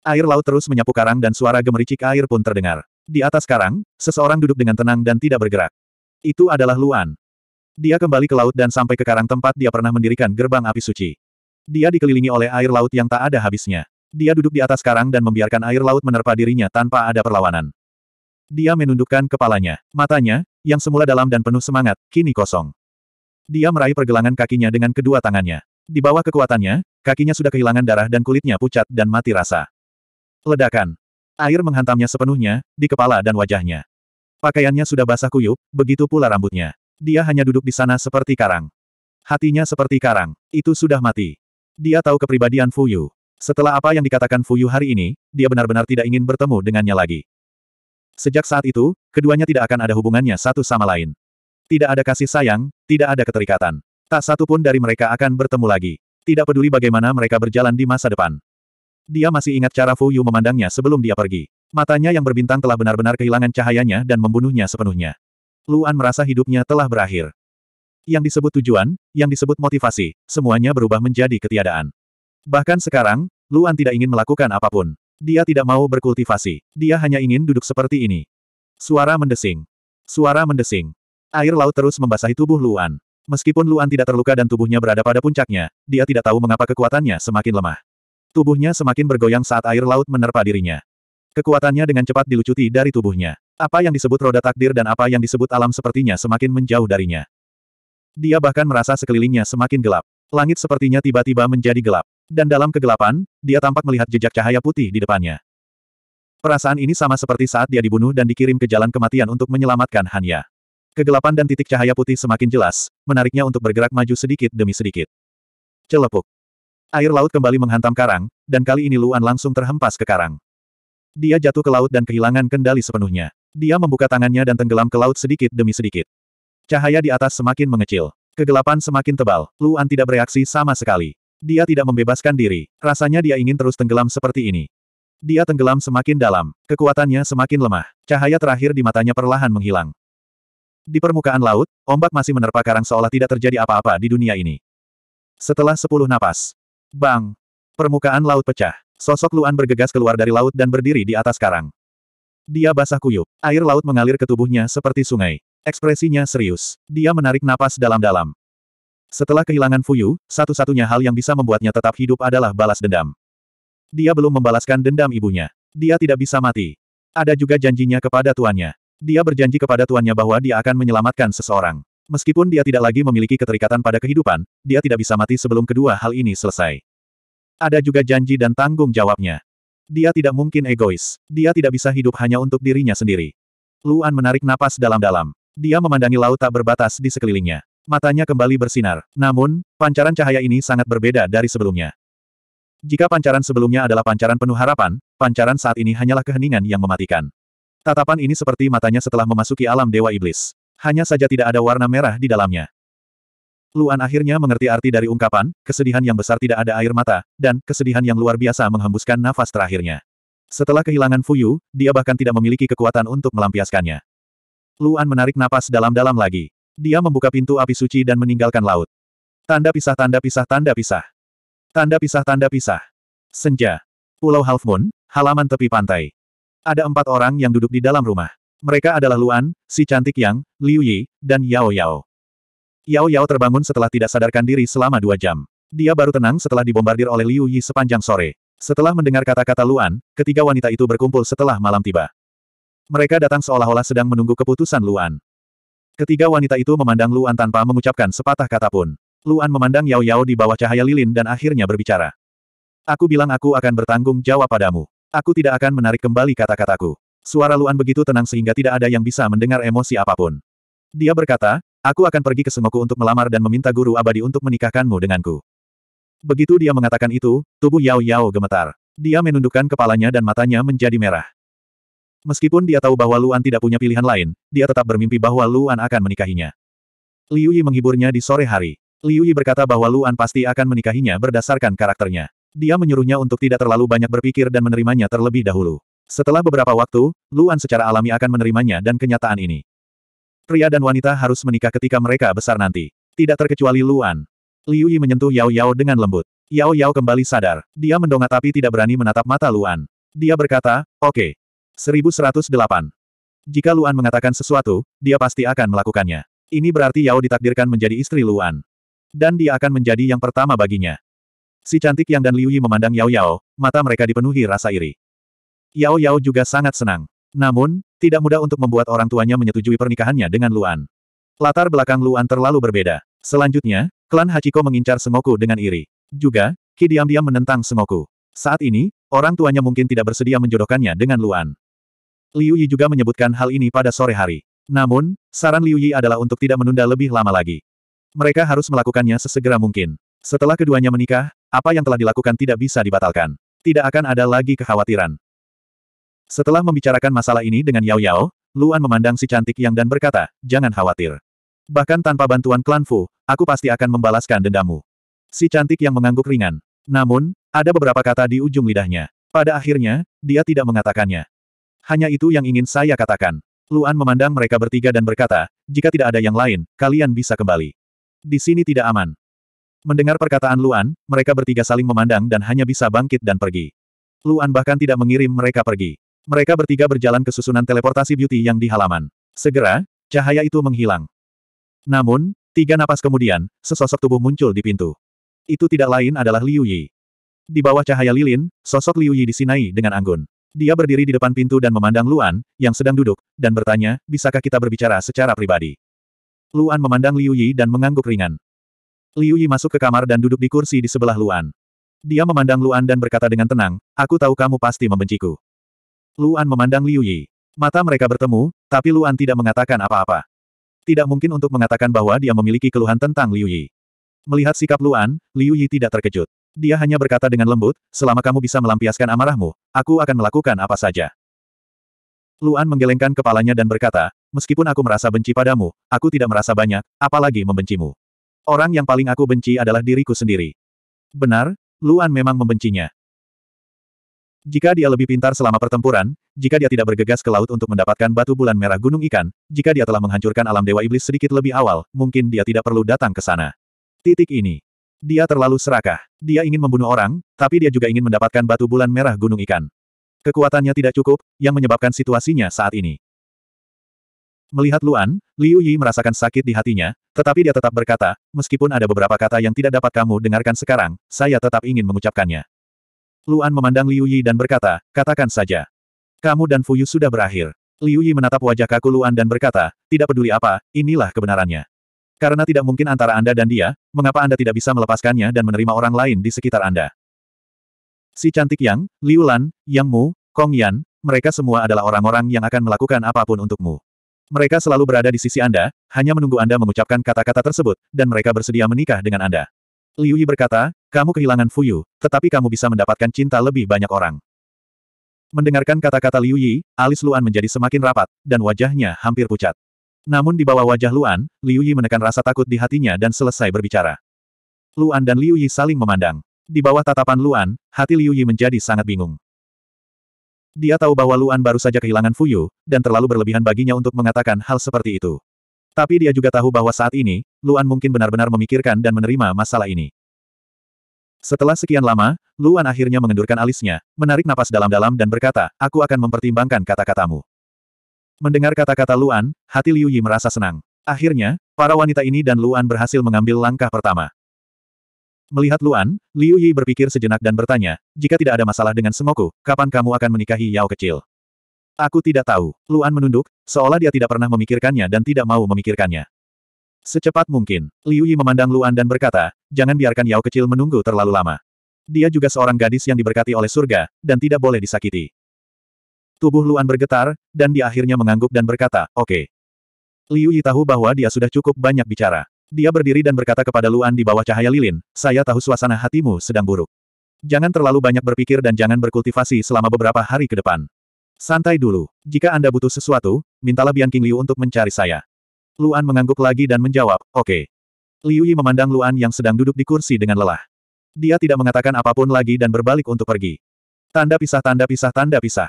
Air laut terus menyapu karang dan suara gemericik air pun terdengar. Di atas karang, seseorang duduk dengan tenang dan tidak bergerak. Itu adalah Luan. Dia kembali ke laut dan sampai ke karang tempat dia pernah mendirikan gerbang api suci. Dia dikelilingi oleh air laut yang tak ada habisnya. Dia duduk di atas karang dan membiarkan air laut menerpa dirinya tanpa ada perlawanan. Dia menundukkan kepalanya. Matanya, yang semula dalam dan penuh semangat, kini kosong. Dia meraih pergelangan kakinya dengan kedua tangannya. Di bawah kekuatannya, kakinya sudah kehilangan darah dan kulitnya pucat dan mati rasa. Ledakan. Air menghantamnya sepenuhnya, di kepala dan wajahnya. Pakaiannya sudah basah kuyup, begitu pula rambutnya. Dia hanya duduk di sana seperti karang. Hatinya seperti karang. Itu sudah mati. Dia tahu kepribadian Fuyu. Setelah apa yang dikatakan Fuyu hari ini, dia benar-benar tidak ingin bertemu dengannya lagi. Sejak saat itu, keduanya tidak akan ada hubungannya satu sama lain. Tidak ada kasih sayang, tidak ada keterikatan. Tak satu pun dari mereka akan bertemu lagi. Tidak peduli bagaimana mereka berjalan di masa depan. Dia masih ingat cara Fu Yu memandangnya sebelum dia pergi. Matanya yang berbintang telah benar-benar kehilangan cahayanya dan membunuhnya sepenuhnya. Luan merasa hidupnya telah berakhir. Yang disebut tujuan, yang disebut motivasi, semuanya berubah menjadi ketiadaan. Bahkan sekarang, Luan tidak ingin melakukan apapun. Dia tidak mau berkultivasi. Dia hanya ingin duduk seperti ini. Suara mendesing. Suara mendesing. Air laut terus membasahi tubuh Luan. Meskipun Luan tidak terluka dan tubuhnya berada pada puncaknya, dia tidak tahu mengapa kekuatannya semakin lemah. Tubuhnya semakin bergoyang saat air laut menerpa dirinya. Kekuatannya dengan cepat dilucuti dari tubuhnya. Apa yang disebut roda takdir dan apa yang disebut alam sepertinya semakin menjauh darinya. Dia bahkan merasa sekelilingnya semakin gelap. Langit sepertinya tiba-tiba menjadi gelap. Dan dalam kegelapan, dia tampak melihat jejak cahaya putih di depannya. Perasaan ini sama seperti saat dia dibunuh dan dikirim ke jalan kematian untuk menyelamatkan Hanya. Kegelapan dan titik cahaya putih semakin jelas, menariknya untuk bergerak maju sedikit demi sedikit. Celepuk. Air laut kembali menghantam karang, dan kali ini Luan langsung terhempas ke karang. Dia jatuh ke laut dan kehilangan kendali sepenuhnya. Dia membuka tangannya dan tenggelam ke laut sedikit demi sedikit. Cahaya di atas semakin mengecil. Kegelapan semakin tebal, Luan tidak bereaksi sama sekali. Dia tidak membebaskan diri. Rasanya dia ingin terus tenggelam seperti ini. Dia tenggelam semakin dalam. Kekuatannya semakin lemah. Cahaya terakhir di matanya perlahan menghilang. Di permukaan laut, ombak masih menerpa karang seolah tidak terjadi apa-apa di dunia ini. Setelah sepuluh napas. Bang! Permukaan laut pecah. Sosok Luan bergegas keluar dari laut dan berdiri di atas karang. Dia basah kuyup. Air laut mengalir ke tubuhnya seperti sungai. Ekspresinya serius. Dia menarik napas dalam-dalam. Setelah kehilangan Fuyu, satu-satunya hal yang bisa membuatnya tetap hidup adalah balas dendam. Dia belum membalaskan dendam ibunya. Dia tidak bisa mati. Ada juga janjinya kepada tuannya. Dia berjanji kepada tuannya bahwa dia akan menyelamatkan seseorang. Meskipun dia tidak lagi memiliki keterikatan pada kehidupan, dia tidak bisa mati sebelum kedua hal ini selesai. Ada juga janji dan tanggung jawabnya. Dia tidak mungkin egois. Dia tidak bisa hidup hanya untuk dirinya sendiri. Luan menarik napas dalam-dalam. Dia memandangi laut tak berbatas di sekelilingnya. Matanya kembali bersinar. Namun, pancaran cahaya ini sangat berbeda dari sebelumnya. Jika pancaran sebelumnya adalah pancaran penuh harapan, pancaran saat ini hanyalah keheningan yang mematikan. Tatapan ini seperti matanya setelah memasuki alam Dewa Iblis. Hanya saja tidak ada warna merah di dalamnya. Luan akhirnya mengerti arti dari ungkapan, kesedihan yang besar tidak ada air mata, dan kesedihan yang luar biasa menghembuskan nafas terakhirnya. Setelah kehilangan Fuyu, dia bahkan tidak memiliki kekuatan untuk melampiaskannya. Luan menarik napas dalam-dalam lagi. Dia membuka pintu api suci dan meninggalkan laut. Tanda pisah tanda pisah tanda pisah. Tanda pisah tanda pisah. Senja. Pulau Half Moon, halaman tepi pantai. Ada empat orang yang duduk di dalam rumah. Mereka adalah Luan, si cantik Yang, Liu Yi, dan Yao Yao. Yao Yao terbangun setelah tidak sadarkan diri selama dua jam. Dia baru tenang setelah dibombardir oleh Liu Yi sepanjang sore. Setelah mendengar kata-kata Luan, ketiga wanita itu berkumpul setelah malam tiba. Mereka datang seolah-olah sedang menunggu keputusan Luan. Ketiga wanita itu memandang Luan tanpa mengucapkan sepatah kata pun. Luan memandang Yao Yao di bawah cahaya lilin dan akhirnya berbicara. Aku bilang aku akan bertanggung jawab padamu. Aku tidak akan menarik kembali kata-kataku. Suara Luan begitu tenang sehingga tidak ada yang bisa mendengar emosi apapun. Dia berkata, aku akan pergi ke Sengoku untuk melamar dan meminta guru abadi untuk menikahkanmu denganku. Begitu dia mengatakan itu, tubuh Yao Yao gemetar. Dia menundukkan kepalanya dan matanya menjadi merah. Meskipun dia tahu bahwa Luan tidak punya pilihan lain, dia tetap bermimpi bahwa Luan akan menikahinya. Liu Yi menghiburnya di sore hari. Liu Yi berkata bahwa Luan pasti akan menikahinya berdasarkan karakternya. Dia menyuruhnya untuk tidak terlalu banyak berpikir dan menerimanya terlebih dahulu. Setelah beberapa waktu, Luan secara alami akan menerimanya dan kenyataan ini. Pria dan wanita harus menikah ketika mereka besar nanti. Tidak terkecuali Luan. Liu Yi menyentuh Yao Yao dengan lembut. Yao Yao kembali sadar. Dia mendongak tapi tidak berani menatap mata Luan. Dia berkata, oke. Okay. 1108. Jika Luan mengatakan sesuatu, dia pasti akan melakukannya. Ini berarti Yao ditakdirkan menjadi istri Luan. Dan dia akan menjadi yang pertama baginya. Si cantik Yang dan Liu Yi memandang Yao Yao, mata mereka dipenuhi rasa iri. Yao Yao juga sangat senang. Namun, tidak mudah untuk membuat orang tuanya menyetujui pernikahannya dengan Luan. Latar belakang Luan terlalu berbeda. Selanjutnya, klan Hachiko mengincar Sengoku dengan iri. Juga, Ki diam-diam menentang Sengoku. Saat ini, orang tuanya mungkin tidak bersedia menjodohkannya dengan Luan. Liu Yi juga menyebutkan hal ini pada sore hari. Namun, saran Liu Yi adalah untuk tidak menunda lebih lama lagi. Mereka harus melakukannya sesegera mungkin. Setelah keduanya menikah, apa yang telah dilakukan tidak bisa dibatalkan. Tidak akan ada lagi kekhawatiran. Setelah membicarakan masalah ini dengan Yao Yao, Luan memandang si cantik yang dan berkata, jangan khawatir. Bahkan tanpa bantuan klan Fu, aku pasti akan membalaskan dendamu. Si cantik yang mengangguk ringan. Namun, ada beberapa kata di ujung lidahnya. Pada akhirnya, dia tidak mengatakannya. Hanya itu yang ingin saya katakan. Luan memandang mereka bertiga dan berkata, jika tidak ada yang lain, kalian bisa kembali. Di sini tidak aman. Mendengar perkataan Luan, mereka bertiga saling memandang dan hanya bisa bangkit dan pergi. Luan bahkan tidak mengirim mereka pergi. Mereka bertiga berjalan ke susunan teleportasi beauty yang di halaman. Segera, cahaya itu menghilang. Namun, tiga napas kemudian, sesosok tubuh muncul di pintu. Itu tidak lain adalah Liu Yi. Di bawah cahaya lilin, sosok Liu Yi disinai dengan anggun. Dia berdiri di depan pintu dan memandang Luan, yang sedang duduk, dan bertanya, bisakah kita berbicara secara pribadi? Luan memandang Liu Yi dan mengangguk ringan. Liu Yi masuk ke kamar dan duduk di kursi di sebelah Luan. Dia memandang Luan dan berkata dengan tenang, aku tahu kamu pasti membenciku. Luan memandang Liu Yi. Mata mereka bertemu, tapi Luan tidak mengatakan apa-apa. Tidak mungkin untuk mengatakan bahwa dia memiliki keluhan tentang Liu Yi. Melihat sikap Luan, Liu Yi tidak terkejut. Dia hanya berkata dengan lembut, selama kamu bisa melampiaskan amarahmu, aku akan melakukan apa saja. Luan menggelengkan kepalanya dan berkata, meskipun aku merasa benci padamu, aku tidak merasa banyak, apalagi membencimu. Orang yang paling aku benci adalah diriku sendiri. Benar, Luan memang membencinya. Jika dia lebih pintar selama pertempuran, jika dia tidak bergegas ke laut untuk mendapatkan batu bulan merah gunung ikan, jika dia telah menghancurkan alam dewa iblis sedikit lebih awal, mungkin dia tidak perlu datang ke sana. Titik ini. Dia terlalu serakah. Dia ingin membunuh orang, tapi dia juga ingin mendapatkan batu bulan merah gunung ikan. Kekuatannya tidak cukup, yang menyebabkan situasinya saat ini. Melihat Luan, Liu Yi merasakan sakit di hatinya, tetapi dia tetap berkata, meskipun ada beberapa kata yang tidak dapat kamu dengarkan sekarang, saya tetap ingin mengucapkannya. Luan memandang Liu Yi dan berkata, katakan saja. Kamu dan Fuyu sudah berakhir. Liu Yi menatap wajah kaku Luan dan berkata, tidak peduli apa, inilah kebenarannya. Karena tidak mungkin antara Anda dan dia, mengapa Anda tidak bisa melepaskannya dan menerima orang lain di sekitar Anda? Si cantik Yang, Liu Lan, Yang Mu, Kong Yan, mereka semua adalah orang-orang yang akan melakukan apapun untukmu. Mereka selalu berada di sisi Anda, hanya menunggu Anda mengucapkan kata-kata tersebut, dan mereka bersedia menikah dengan Anda. Liu Yi berkata, kamu kehilangan Fuyu, tetapi kamu bisa mendapatkan cinta lebih banyak orang. Mendengarkan kata-kata Liu Yi, alis Luan menjadi semakin rapat, dan wajahnya hampir pucat. Namun di bawah wajah Luan, Liu Yi menekan rasa takut di hatinya dan selesai berbicara. Luan dan Liu Yi saling memandang. Di bawah tatapan Luan, hati Liu Yi menjadi sangat bingung. Dia tahu bahwa Luan baru saja kehilangan Fuyu, dan terlalu berlebihan baginya untuk mengatakan hal seperti itu. Tapi dia juga tahu bahwa saat ini, Luan mungkin benar-benar memikirkan dan menerima masalah ini. Setelah sekian lama, Luan akhirnya mengendurkan alisnya, menarik napas dalam-dalam dan berkata, aku akan mempertimbangkan kata-katamu. Mendengar kata-kata Luan, hati Liu Yi merasa senang. Akhirnya, para wanita ini dan Luan berhasil mengambil langkah pertama. Melihat Luan, Liu Yi berpikir sejenak dan bertanya, jika tidak ada masalah dengan Sengoku, kapan kamu akan menikahi Yao kecil? Aku tidak tahu. Luan menunduk, seolah dia tidak pernah memikirkannya dan tidak mau memikirkannya. Secepat mungkin, Liu Yi memandang Luan dan berkata, jangan biarkan Yao kecil menunggu terlalu lama. Dia juga seorang gadis yang diberkati oleh surga, dan tidak boleh disakiti. Tubuh Luan bergetar, dan dia akhirnya mengangguk dan berkata, oke. Okay. Liu Yi tahu bahwa dia sudah cukup banyak bicara. Dia berdiri dan berkata kepada Luan di bawah cahaya lilin, saya tahu suasana hatimu sedang buruk. Jangan terlalu banyak berpikir dan jangan berkultivasi selama beberapa hari ke depan. Santai dulu. Jika Anda butuh sesuatu, mintalah Bian King Liu untuk mencari saya. Luan mengangguk lagi dan menjawab, oke. Okay. Liu Yi memandang Luan yang sedang duduk di kursi dengan lelah. Dia tidak mengatakan apapun lagi dan berbalik untuk pergi. Tanda pisah tanda pisah tanda pisah.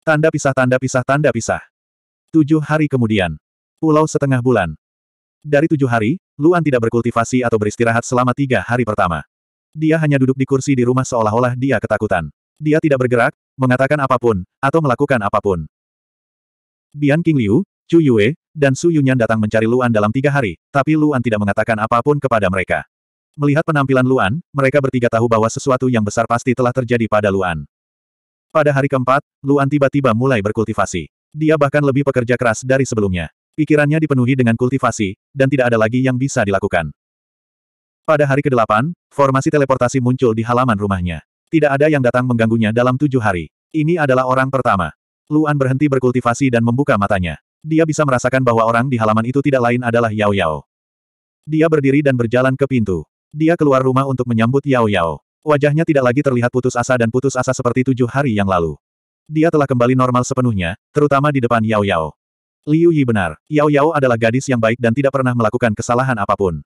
Tanda pisah tanda pisah tanda pisah. Tujuh hari kemudian. Pulau setengah bulan. Dari tujuh hari, Luan tidak berkultivasi atau beristirahat selama tiga hari pertama. Dia hanya duduk di kursi di rumah seolah-olah dia ketakutan. Dia tidak bergerak, mengatakan apapun, atau melakukan apapun. Bian King Liu, Chu Yue, dan Su Yunyan datang mencari Luan dalam tiga hari, tapi Luan tidak mengatakan apapun kepada mereka. Melihat penampilan Luan, mereka bertiga tahu bahwa sesuatu yang besar pasti telah terjadi pada Luan. Pada hari keempat, Luan tiba-tiba mulai berkultivasi. Dia bahkan lebih pekerja keras dari sebelumnya. Pikirannya dipenuhi dengan kultivasi, dan tidak ada lagi yang bisa dilakukan. Pada hari ke-8, formasi teleportasi muncul di halaman rumahnya. Tidak ada yang datang mengganggunya dalam tujuh hari. Ini adalah orang pertama. Luan berhenti berkultivasi dan membuka matanya. Dia bisa merasakan bahwa orang di halaman itu tidak lain adalah Yao Yao. Dia berdiri dan berjalan ke pintu. Dia keluar rumah untuk menyambut Yao Yao. Wajahnya tidak lagi terlihat putus asa dan putus asa seperti tujuh hari yang lalu. Dia telah kembali normal sepenuhnya, terutama di depan Yao Yao. Liu Yi benar, Yao Yao adalah gadis yang baik dan tidak pernah melakukan kesalahan apapun.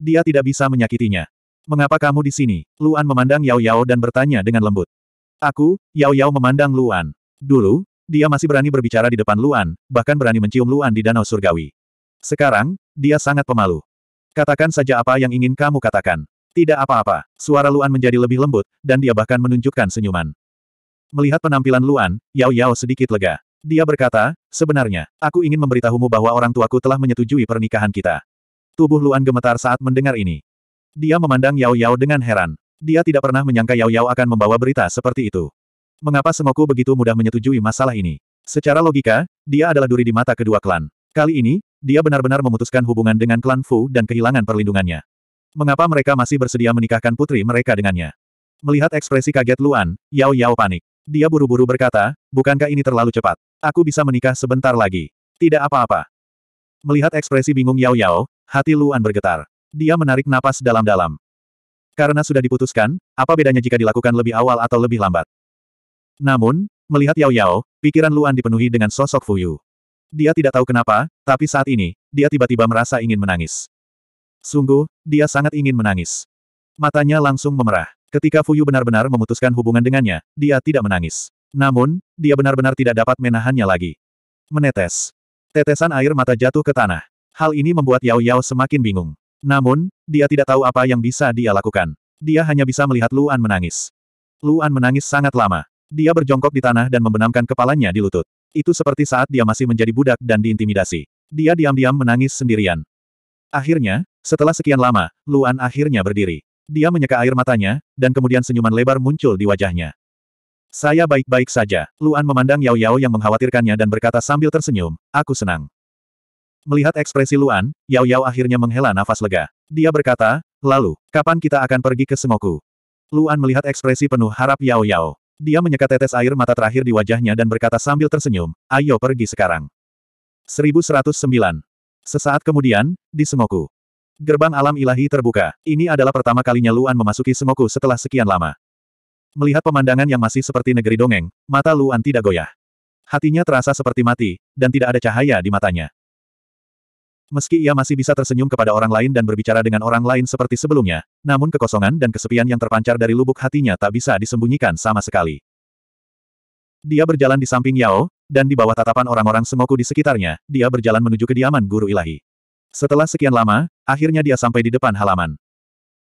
Dia tidak bisa menyakitinya. Mengapa kamu di sini? Luan memandang Yao Yao dan bertanya dengan lembut. Aku, Yao Yao memandang Luan. Dulu, dia masih berani berbicara di depan Luan, bahkan berani mencium Luan di Danau Surgawi. Sekarang, dia sangat pemalu. Katakan saja apa yang ingin kamu katakan. Tidak apa-apa, suara Luan menjadi lebih lembut, dan dia bahkan menunjukkan senyuman. Melihat penampilan Luan, Yao Yao sedikit lega. Dia berkata, sebenarnya, aku ingin memberitahumu bahwa orang tuaku telah menyetujui pernikahan kita. Tubuh Luan gemetar saat mendengar ini. Dia memandang Yao Yao dengan heran. Dia tidak pernah menyangka Yao Yao akan membawa berita seperti itu. Mengapa Sengoku begitu mudah menyetujui masalah ini? Secara logika, dia adalah duri di mata kedua klan. Kali ini, dia benar-benar memutuskan hubungan dengan klan Fu dan kehilangan perlindungannya. Mengapa mereka masih bersedia menikahkan putri mereka dengannya? Melihat ekspresi kaget Luan, Yao Yao panik. Dia buru-buru berkata, bukankah ini terlalu cepat? Aku bisa menikah sebentar lagi. Tidak apa-apa. Melihat ekspresi bingung Yao Yao, hati Luan bergetar. Dia menarik napas dalam-dalam. Karena sudah diputuskan, apa bedanya jika dilakukan lebih awal atau lebih lambat? Namun, melihat Yao Yao, pikiran Luan dipenuhi dengan sosok Fuyu. Dia tidak tahu kenapa, tapi saat ini, dia tiba-tiba merasa ingin menangis. Sungguh, dia sangat ingin menangis. Matanya langsung memerah. Ketika Fuyu benar-benar memutuskan hubungan dengannya, dia tidak menangis. Namun, dia benar-benar tidak dapat menahannya lagi. Menetes. Tetesan air mata jatuh ke tanah. Hal ini membuat Yao Yao semakin bingung. Namun, dia tidak tahu apa yang bisa dia lakukan. Dia hanya bisa melihat Luan menangis. Luan menangis sangat lama. Dia berjongkok di tanah dan membenamkan kepalanya di lutut. Itu seperti saat dia masih menjadi budak dan diintimidasi. Dia diam-diam menangis sendirian. Akhirnya, setelah sekian lama, Luan akhirnya berdiri. Dia menyeka air matanya, dan kemudian senyuman lebar muncul di wajahnya. Saya baik-baik saja. Luan memandang Yao Yao yang mengkhawatirkannya dan berkata sambil tersenyum, aku senang. Melihat ekspresi Luan, Yao Yao akhirnya menghela nafas lega. Dia berkata, lalu, kapan kita akan pergi ke Semoku? Luan melihat ekspresi penuh harap Yao Yao. Dia menyeka tetes air mata terakhir di wajahnya dan berkata sambil tersenyum, ayo pergi sekarang. 1109. Sesaat kemudian, di Semoku. Gerbang alam ilahi terbuka. Ini adalah pertama kalinya Luan memasuki Semoku setelah sekian lama. Melihat pemandangan yang masih seperti negeri dongeng, mata Luan tidak goyah. Hatinya terasa seperti mati, dan tidak ada cahaya di matanya. Meski ia masih bisa tersenyum kepada orang lain dan berbicara dengan orang lain seperti sebelumnya, namun kekosongan dan kesepian yang terpancar dari lubuk hatinya tak bisa disembunyikan sama sekali. Dia berjalan di samping Yao, dan di bawah tatapan orang-orang Semoku di sekitarnya, dia berjalan menuju kediaman guru ilahi. Setelah sekian lama, akhirnya dia sampai di depan halaman.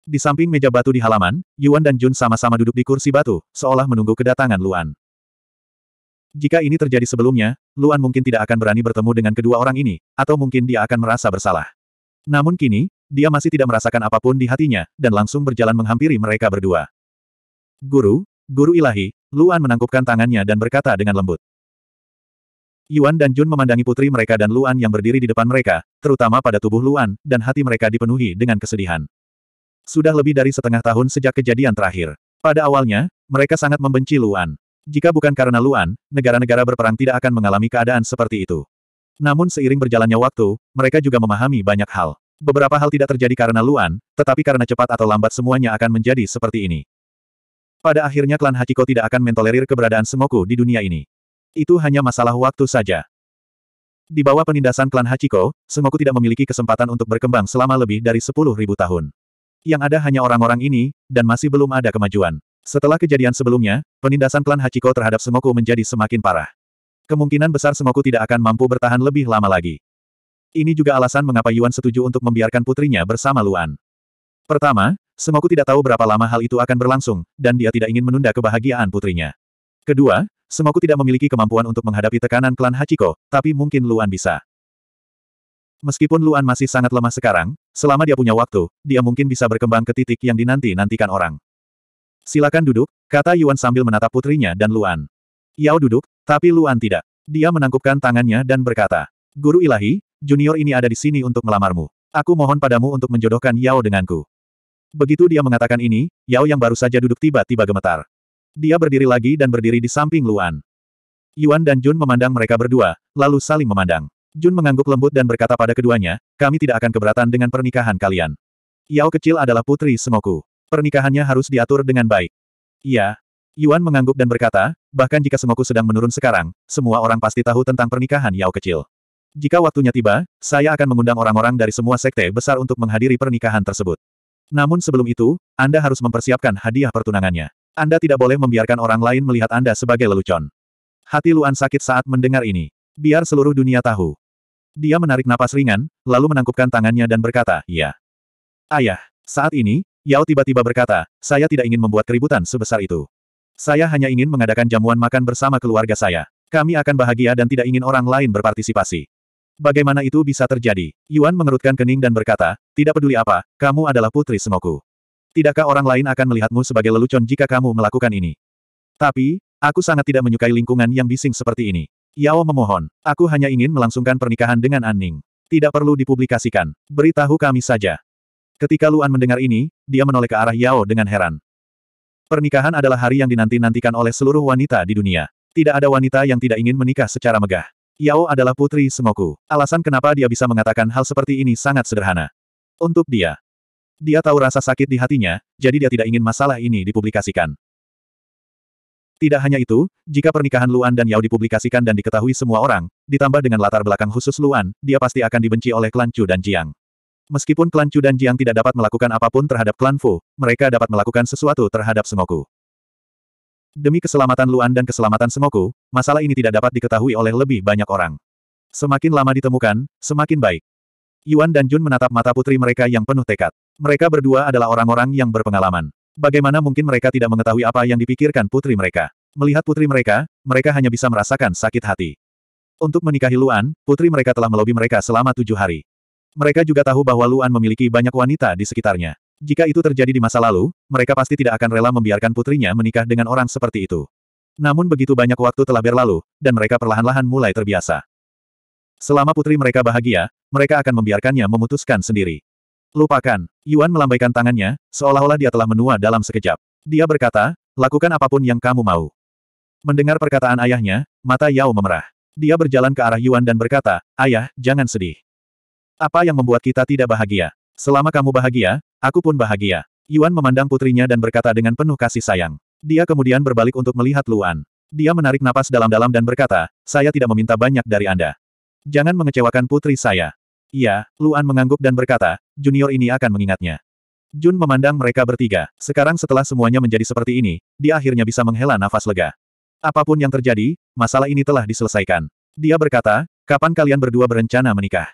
Di samping meja batu di halaman, Yuan dan Jun sama-sama duduk di kursi batu, seolah menunggu kedatangan Luan. Jika ini terjadi sebelumnya, Luan mungkin tidak akan berani bertemu dengan kedua orang ini, atau mungkin dia akan merasa bersalah. Namun kini, dia masih tidak merasakan apapun di hatinya, dan langsung berjalan menghampiri mereka berdua. Guru, Guru Ilahi, Luan menangkupkan tangannya dan berkata dengan lembut. Yuan dan Jun memandangi putri mereka dan Luan yang berdiri di depan mereka, terutama pada tubuh Luan, dan hati mereka dipenuhi dengan kesedihan. Sudah lebih dari setengah tahun sejak kejadian terakhir. Pada awalnya, mereka sangat membenci Luan. Jika bukan karena Luan, negara-negara berperang tidak akan mengalami keadaan seperti itu. Namun seiring berjalannya waktu, mereka juga memahami banyak hal. Beberapa hal tidak terjadi karena Luan, tetapi karena cepat atau lambat semuanya akan menjadi seperti ini. Pada akhirnya klan Hachiko tidak akan mentolerir keberadaan Semoku di dunia ini. Itu hanya masalah waktu saja. Di bawah penindasan klan Hachiko, Sengoku tidak memiliki kesempatan untuk berkembang selama lebih dari sepuluh ribu tahun. Yang ada hanya orang-orang ini, dan masih belum ada kemajuan. Setelah kejadian sebelumnya, penindasan klan Hachiko terhadap Sengoku menjadi semakin parah. Kemungkinan besar Sengoku tidak akan mampu bertahan lebih lama lagi. Ini juga alasan mengapa Yuan setuju untuk membiarkan putrinya bersama Luan. Pertama, Sengoku tidak tahu berapa lama hal itu akan berlangsung, dan dia tidak ingin menunda kebahagiaan putrinya. Kedua, Semoku tidak memiliki kemampuan untuk menghadapi tekanan klan Hachiko, tapi mungkin Luan bisa. Meskipun Luan masih sangat lemah sekarang, selama dia punya waktu, dia mungkin bisa berkembang ke titik yang dinanti-nantikan orang. Silakan duduk, kata Yuan sambil menatap putrinya dan Luan. Yao duduk, tapi Luan tidak. Dia menangkupkan tangannya dan berkata, Guru ilahi, junior ini ada di sini untuk melamarmu. Aku mohon padamu untuk menjodohkan Yao denganku. Begitu dia mengatakan ini, Yao yang baru saja duduk tiba-tiba gemetar. Dia berdiri lagi dan berdiri di samping Luan. Yuan dan Jun memandang mereka berdua, lalu saling memandang. Jun mengangguk lembut dan berkata pada keduanya, kami tidak akan keberatan dengan pernikahan kalian. Yao kecil adalah putri Semoku. Pernikahannya harus diatur dengan baik. Iya. Yuan mengangguk dan berkata, bahkan jika Semoku sedang menurun sekarang, semua orang pasti tahu tentang pernikahan Yao kecil. Jika waktunya tiba, saya akan mengundang orang-orang dari semua sekte besar untuk menghadiri pernikahan tersebut. Namun sebelum itu, Anda harus mempersiapkan hadiah pertunangannya. Anda tidak boleh membiarkan orang lain melihat Anda sebagai lelucon. Hati Luan sakit saat mendengar ini. Biar seluruh dunia tahu. Dia menarik napas ringan, lalu menangkupkan tangannya dan berkata, Ya. Ayah, saat ini, Yao tiba-tiba berkata, saya tidak ingin membuat keributan sebesar itu. Saya hanya ingin mengadakan jamuan makan bersama keluarga saya. Kami akan bahagia dan tidak ingin orang lain berpartisipasi. Bagaimana itu bisa terjadi? Yuan mengerutkan kening dan berkata, tidak peduli apa, kamu adalah putri Sengoku. Tidakkah orang lain akan melihatmu sebagai lelucon jika kamu melakukan ini? Tapi, aku sangat tidak menyukai lingkungan yang bising seperti ini. Yao memohon, aku hanya ingin melangsungkan pernikahan dengan Anning. Tidak perlu dipublikasikan, beritahu kami saja. Ketika Luan mendengar ini, dia menoleh ke arah Yao dengan heran. Pernikahan adalah hari yang dinanti-nantikan oleh seluruh wanita di dunia. Tidak ada wanita yang tidak ingin menikah secara megah. Yao adalah putri Semoku. Alasan kenapa dia bisa mengatakan hal seperti ini sangat sederhana. Untuk dia. Dia tahu rasa sakit di hatinya, jadi dia tidak ingin masalah ini dipublikasikan. Tidak hanya itu, jika pernikahan Luan dan Yao dipublikasikan dan diketahui semua orang, ditambah dengan latar belakang khusus Luan, dia pasti akan dibenci oleh klan Chu dan Jiang. Meskipun klan Chu dan Jiang tidak dapat melakukan apapun terhadap klan Fu, mereka dapat melakukan sesuatu terhadap Semoku. Demi keselamatan Luan dan keselamatan Semoku, masalah ini tidak dapat diketahui oleh lebih banyak orang. Semakin lama ditemukan, semakin baik. Yuan dan Jun menatap mata putri mereka yang penuh tekad. Mereka berdua adalah orang-orang yang berpengalaman. Bagaimana mungkin mereka tidak mengetahui apa yang dipikirkan putri mereka? Melihat putri mereka, mereka hanya bisa merasakan sakit hati. Untuk menikahi Luan, putri mereka telah melobi mereka selama tujuh hari. Mereka juga tahu bahwa Luan memiliki banyak wanita di sekitarnya. Jika itu terjadi di masa lalu, mereka pasti tidak akan rela membiarkan putrinya menikah dengan orang seperti itu. Namun begitu banyak waktu telah berlalu, dan mereka perlahan-lahan mulai terbiasa. Selama putri mereka bahagia, mereka akan membiarkannya memutuskan sendiri. Lupakan, Yuan melambaikan tangannya, seolah-olah dia telah menua dalam sekejap. Dia berkata, lakukan apapun yang kamu mau. Mendengar perkataan ayahnya, mata Yao memerah. Dia berjalan ke arah Yuan dan berkata, Ayah, jangan sedih. Apa yang membuat kita tidak bahagia? Selama kamu bahagia, aku pun bahagia. Yuan memandang putrinya dan berkata dengan penuh kasih sayang. Dia kemudian berbalik untuk melihat Luan. Dia menarik napas dalam-dalam dan berkata, saya tidak meminta banyak dari Anda. Jangan mengecewakan putri saya. Iya, Luan mengangguk dan berkata, junior ini akan mengingatnya. Jun memandang mereka bertiga. Sekarang setelah semuanya menjadi seperti ini, dia akhirnya bisa menghela nafas lega. Apapun yang terjadi, masalah ini telah diselesaikan. Dia berkata, kapan kalian berdua berencana menikah?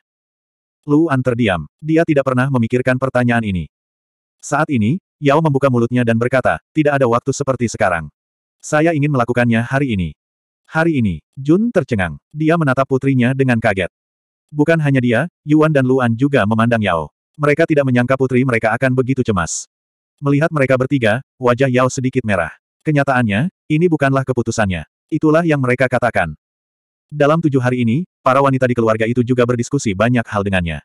Luan terdiam. Dia tidak pernah memikirkan pertanyaan ini. Saat ini, Yao membuka mulutnya dan berkata, tidak ada waktu seperti sekarang. Saya ingin melakukannya hari ini. Hari ini, Jun tercengang. Dia menatap putrinya dengan kaget. Bukan hanya dia, Yuan dan Luan juga memandang Yao. Mereka tidak menyangka putri mereka akan begitu cemas. Melihat mereka bertiga, wajah Yao sedikit merah. Kenyataannya, ini bukanlah keputusannya. Itulah yang mereka katakan. Dalam tujuh hari ini, para wanita di keluarga itu juga berdiskusi banyak hal dengannya.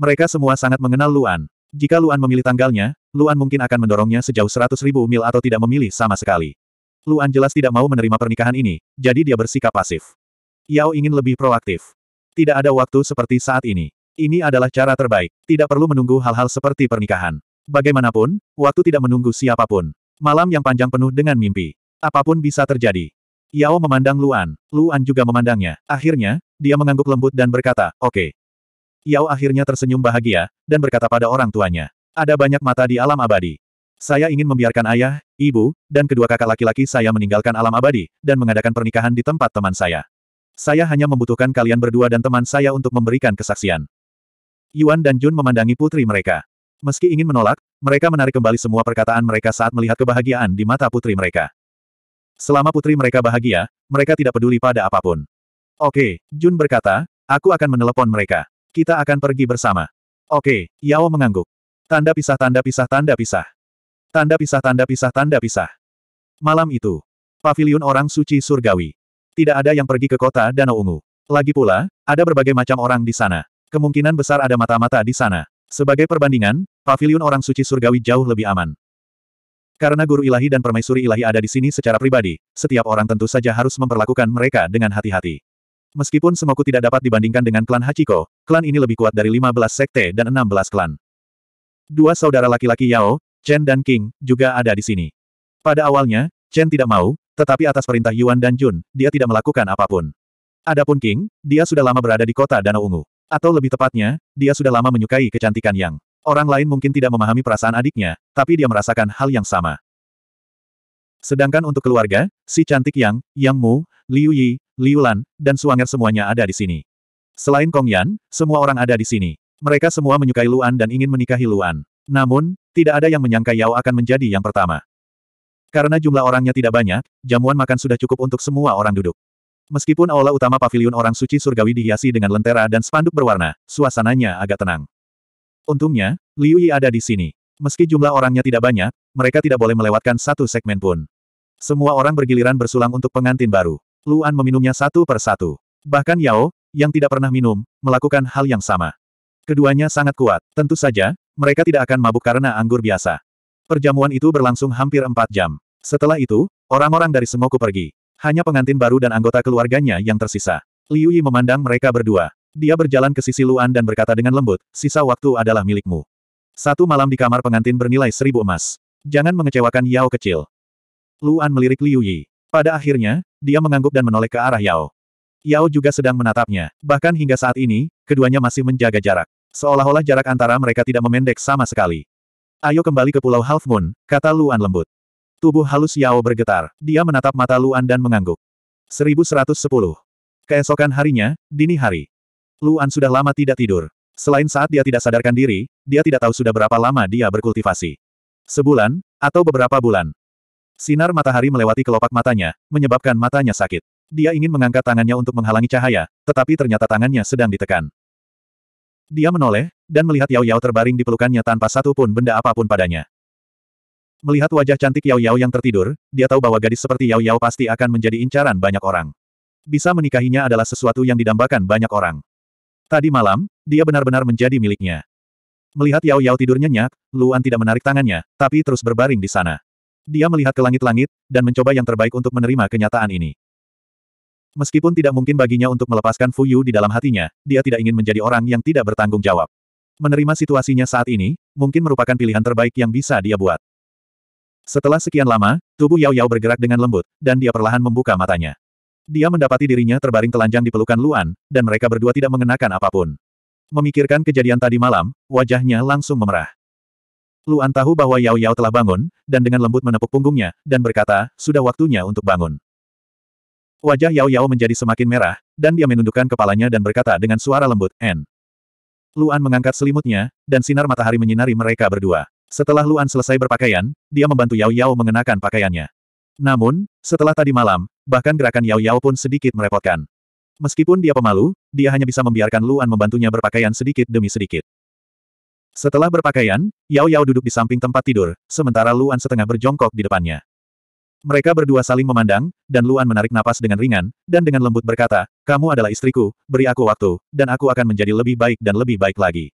Mereka semua sangat mengenal Luan. Jika Luan memilih tanggalnya, Luan mungkin akan mendorongnya sejauh seratus ribu mil atau tidak memilih sama sekali. Luan jelas tidak mau menerima pernikahan ini, jadi dia bersikap pasif. Yao ingin lebih proaktif. Tidak ada waktu seperti saat ini. Ini adalah cara terbaik. Tidak perlu menunggu hal-hal seperti pernikahan. Bagaimanapun, waktu tidak menunggu siapapun. Malam yang panjang penuh dengan mimpi. Apapun bisa terjadi. Yao memandang Luan. Luan juga memandangnya. Akhirnya, dia mengangguk lembut dan berkata, oke. Okay. Yao akhirnya tersenyum bahagia, dan berkata pada orang tuanya. Ada banyak mata di alam abadi. Saya ingin membiarkan ayah, ibu, dan kedua kakak laki-laki saya meninggalkan alam abadi, dan mengadakan pernikahan di tempat teman saya. Saya hanya membutuhkan kalian berdua dan teman saya untuk memberikan kesaksian. Yuan dan Jun memandangi putri mereka. Meski ingin menolak, mereka menarik kembali semua perkataan mereka saat melihat kebahagiaan di mata putri mereka. Selama putri mereka bahagia, mereka tidak peduli pada apapun. Oke, Jun berkata, aku akan menelepon mereka. Kita akan pergi bersama. Oke, Yao mengangguk. Tanda pisah tanda pisah tanda pisah. Tanda pisah tanda pisah tanda pisah. Malam itu, pavilion orang suci surgawi. Tidak ada yang pergi ke kota Danau Ungu. Lagi pula, ada berbagai macam orang di sana. Kemungkinan besar ada mata-mata di sana. Sebagai perbandingan, pavilion orang suci surgawi jauh lebih aman. Karena guru ilahi dan permaisuri ilahi ada di sini secara pribadi, setiap orang tentu saja harus memperlakukan mereka dengan hati-hati. Meskipun Semoku tidak dapat dibandingkan dengan klan Hachiko, klan ini lebih kuat dari 15 sekte dan 16 klan. Dua saudara laki-laki Yao, Chen dan King, juga ada di sini. Pada awalnya, Chen tidak mau, tetapi atas perintah Yuan dan Jun, dia tidak melakukan apapun. Adapun King, dia sudah lama berada di kota Danau Ungu. Atau lebih tepatnya, dia sudah lama menyukai kecantikan Yang. Orang lain mungkin tidak memahami perasaan adiknya, tapi dia merasakan hal yang sama. Sedangkan untuk keluarga, si cantik Yang, Yang Mu, Liu Yi, Liu Lan, dan Suanger semuanya ada di sini. Selain Kong Yan, semua orang ada di sini. Mereka semua menyukai Luan dan ingin menikahi Luan. Namun, tidak ada yang menyangka Yao akan menjadi yang pertama. Karena jumlah orangnya tidak banyak, jamuan makan sudah cukup untuk semua orang duduk. Meskipun aula utama paviliun orang suci surgawi dihiasi dengan lentera dan spanduk berwarna, suasananya agak tenang. Untungnya, Liu Yi ada di sini. Meski jumlah orangnya tidak banyak, mereka tidak boleh melewatkan satu segmen pun. Semua orang bergiliran bersulang untuk pengantin baru. Luan meminumnya satu per satu. Bahkan Yao, yang tidak pernah minum, melakukan hal yang sama. Keduanya sangat kuat. Tentu saja, mereka tidak akan mabuk karena anggur biasa. Perjamuan itu berlangsung hampir empat jam. Setelah itu, orang-orang dari Semoku pergi. Hanya pengantin baru dan anggota keluarganya yang tersisa. Liu Yi memandang mereka berdua. Dia berjalan ke sisi Luan dan berkata dengan lembut, sisa waktu adalah milikmu. Satu malam di kamar pengantin bernilai seribu emas. Jangan mengecewakan Yao kecil. Luan melirik Liu Yi. Pada akhirnya, dia mengangguk dan menoleh ke arah Yao. Yao juga sedang menatapnya. Bahkan hingga saat ini, keduanya masih menjaga jarak. Seolah-olah jarak antara mereka tidak memendek sama sekali. Ayo kembali ke Pulau Half Moon, kata Luan lembut. Tubuh halus Yao bergetar. Dia menatap mata Luan dan mengangguk. 1110. Keesokan harinya, dini hari. Luan sudah lama tidak tidur. Selain saat dia tidak sadarkan diri, dia tidak tahu sudah berapa lama dia berkultivasi. Sebulan, atau beberapa bulan. Sinar matahari melewati kelopak matanya, menyebabkan matanya sakit. Dia ingin mengangkat tangannya untuk menghalangi cahaya, tetapi ternyata tangannya sedang ditekan. Dia menoleh, dan melihat Yao Yao terbaring di pelukannya tanpa satu pun benda apapun padanya. Melihat wajah cantik Yao Yao yang tertidur, dia tahu bahwa gadis seperti Yao Yao pasti akan menjadi incaran banyak orang. Bisa menikahinya adalah sesuatu yang didambakan banyak orang. Tadi malam, dia benar-benar menjadi miliknya. Melihat Yao Yao tidur nyenyak, Luan tidak menarik tangannya, tapi terus berbaring di sana. Dia melihat ke langit-langit, dan mencoba yang terbaik untuk menerima kenyataan ini. Meskipun tidak mungkin baginya untuk melepaskan Fu Yu di dalam hatinya, dia tidak ingin menjadi orang yang tidak bertanggung jawab. Menerima situasinya saat ini, mungkin merupakan pilihan terbaik yang bisa dia buat. Setelah sekian lama, tubuh Yao Yao bergerak dengan lembut, dan dia perlahan membuka matanya. Dia mendapati dirinya terbaring telanjang di pelukan Luan, dan mereka berdua tidak mengenakan apapun. Memikirkan kejadian tadi malam, wajahnya langsung memerah. Luan tahu bahwa Yao Yao telah bangun, dan dengan lembut menepuk punggungnya, dan berkata, sudah waktunya untuk bangun. Wajah Yao Yao menjadi semakin merah, dan dia menundukkan kepalanya dan berkata dengan suara lembut, "En." Luan mengangkat selimutnya, dan sinar matahari menyinari mereka berdua. Setelah Luan selesai berpakaian, dia membantu Yao Yao mengenakan pakaiannya. Namun, setelah tadi malam, bahkan gerakan Yao Yao pun sedikit merepotkan. Meskipun dia pemalu, dia hanya bisa membiarkan Luan membantunya berpakaian sedikit demi sedikit. Setelah berpakaian, Yao Yao duduk di samping tempat tidur, sementara Luan setengah berjongkok di depannya. Mereka berdua saling memandang, dan Luan menarik napas dengan ringan, dan dengan lembut berkata, kamu adalah istriku, beri aku waktu, dan aku akan menjadi lebih baik dan lebih baik lagi.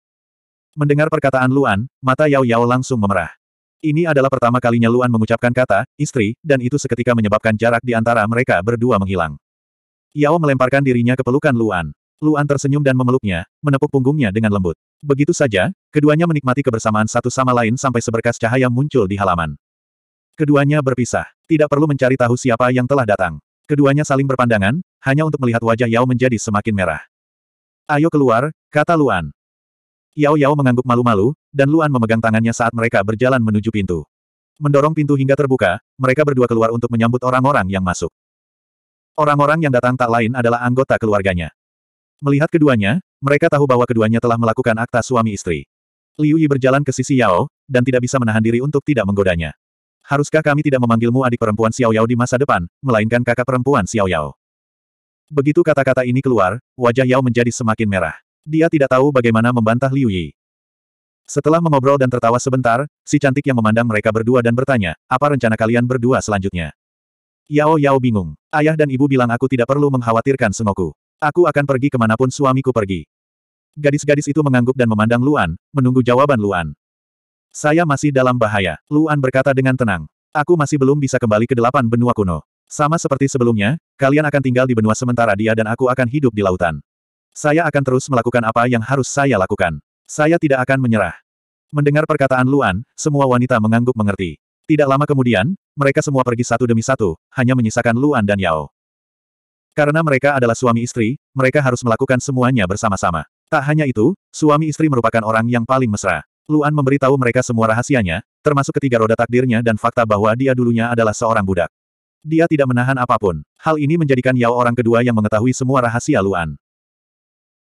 Mendengar perkataan Luan, mata Yao Yao langsung memerah. Ini adalah pertama kalinya Luan mengucapkan kata, istri, dan itu seketika menyebabkan jarak di antara mereka berdua menghilang. Yao melemparkan dirinya ke pelukan Luan. Luan tersenyum dan memeluknya, menepuk punggungnya dengan lembut. Begitu saja, keduanya menikmati kebersamaan satu sama lain sampai seberkas cahaya muncul di halaman. Keduanya berpisah. Tidak perlu mencari tahu siapa yang telah datang. Keduanya saling berpandangan, hanya untuk melihat wajah Yao menjadi semakin merah. Ayo keluar, kata Luan. Yao Yao mengangguk malu-malu, dan Luan memegang tangannya saat mereka berjalan menuju pintu. Mendorong pintu hingga terbuka, mereka berdua keluar untuk menyambut orang-orang yang masuk. Orang-orang yang datang tak lain adalah anggota keluarganya. Melihat keduanya, mereka tahu bahwa keduanya telah melakukan akta suami istri. Liu Yi berjalan ke sisi Yao, dan tidak bisa menahan diri untuk tidak menggodanya. Haruskah kami tidak memanggilmu adik perempuan Xiao Yao di masa depan, melainkan kakak perempuan Xiao Yao? Begitu kata-kata ini keluar, wajah Yao menjadi semakin merah. Dia tidak tahu bagaimana membantah Liu Yi. Setelah mengobrol dan tertawa sebentar, si cantik yang memandang mereka berdua dan bertanya, apa rencana kalian berdua selanjutnya? Yao Yao bingung. Ayah dan ibu bilang aku tidak perlu mengkhawatirkan Sengoku. Aku akan pergi kemanapun suamiku pergi. Gadis-gadis itu mengangguk dan memandang Luan, menunggu jawaban Luan. Saya masih dalam bahaya, Luan berkata dengan tenang. Aku masih belum bisa kembali ke delapan benua kuno. Sama seperti sebelumnya, kalian akan tinggal di benua sementara dia dan aku akan hidup di lautan. Saya akan terus melakukan apa yang harus saya lakukan. Saya tidak akan menyerah. Mendengar perkataan Luan, semua wanita mengangguk mengerti. Tidak lama kemudian, mereka semua pergi satu demi satu, hanya menyisakan Luan dan Yao. Karena mereka adalah suami istri, mereka harus melakukan semuanya bersama-sama. Tak hanya itu, suami istri merupakan orang yang paling mesra. Luan memberitahu mereka semua rahasianya, termasuk ketiga roda takdirnya dan fakta bahwa dia dulunya adalah seorang budak. Dia tidak menahan apapun. Hal ini menjadikan Yao orang kedua yang mengetahui semua rahasia Luan.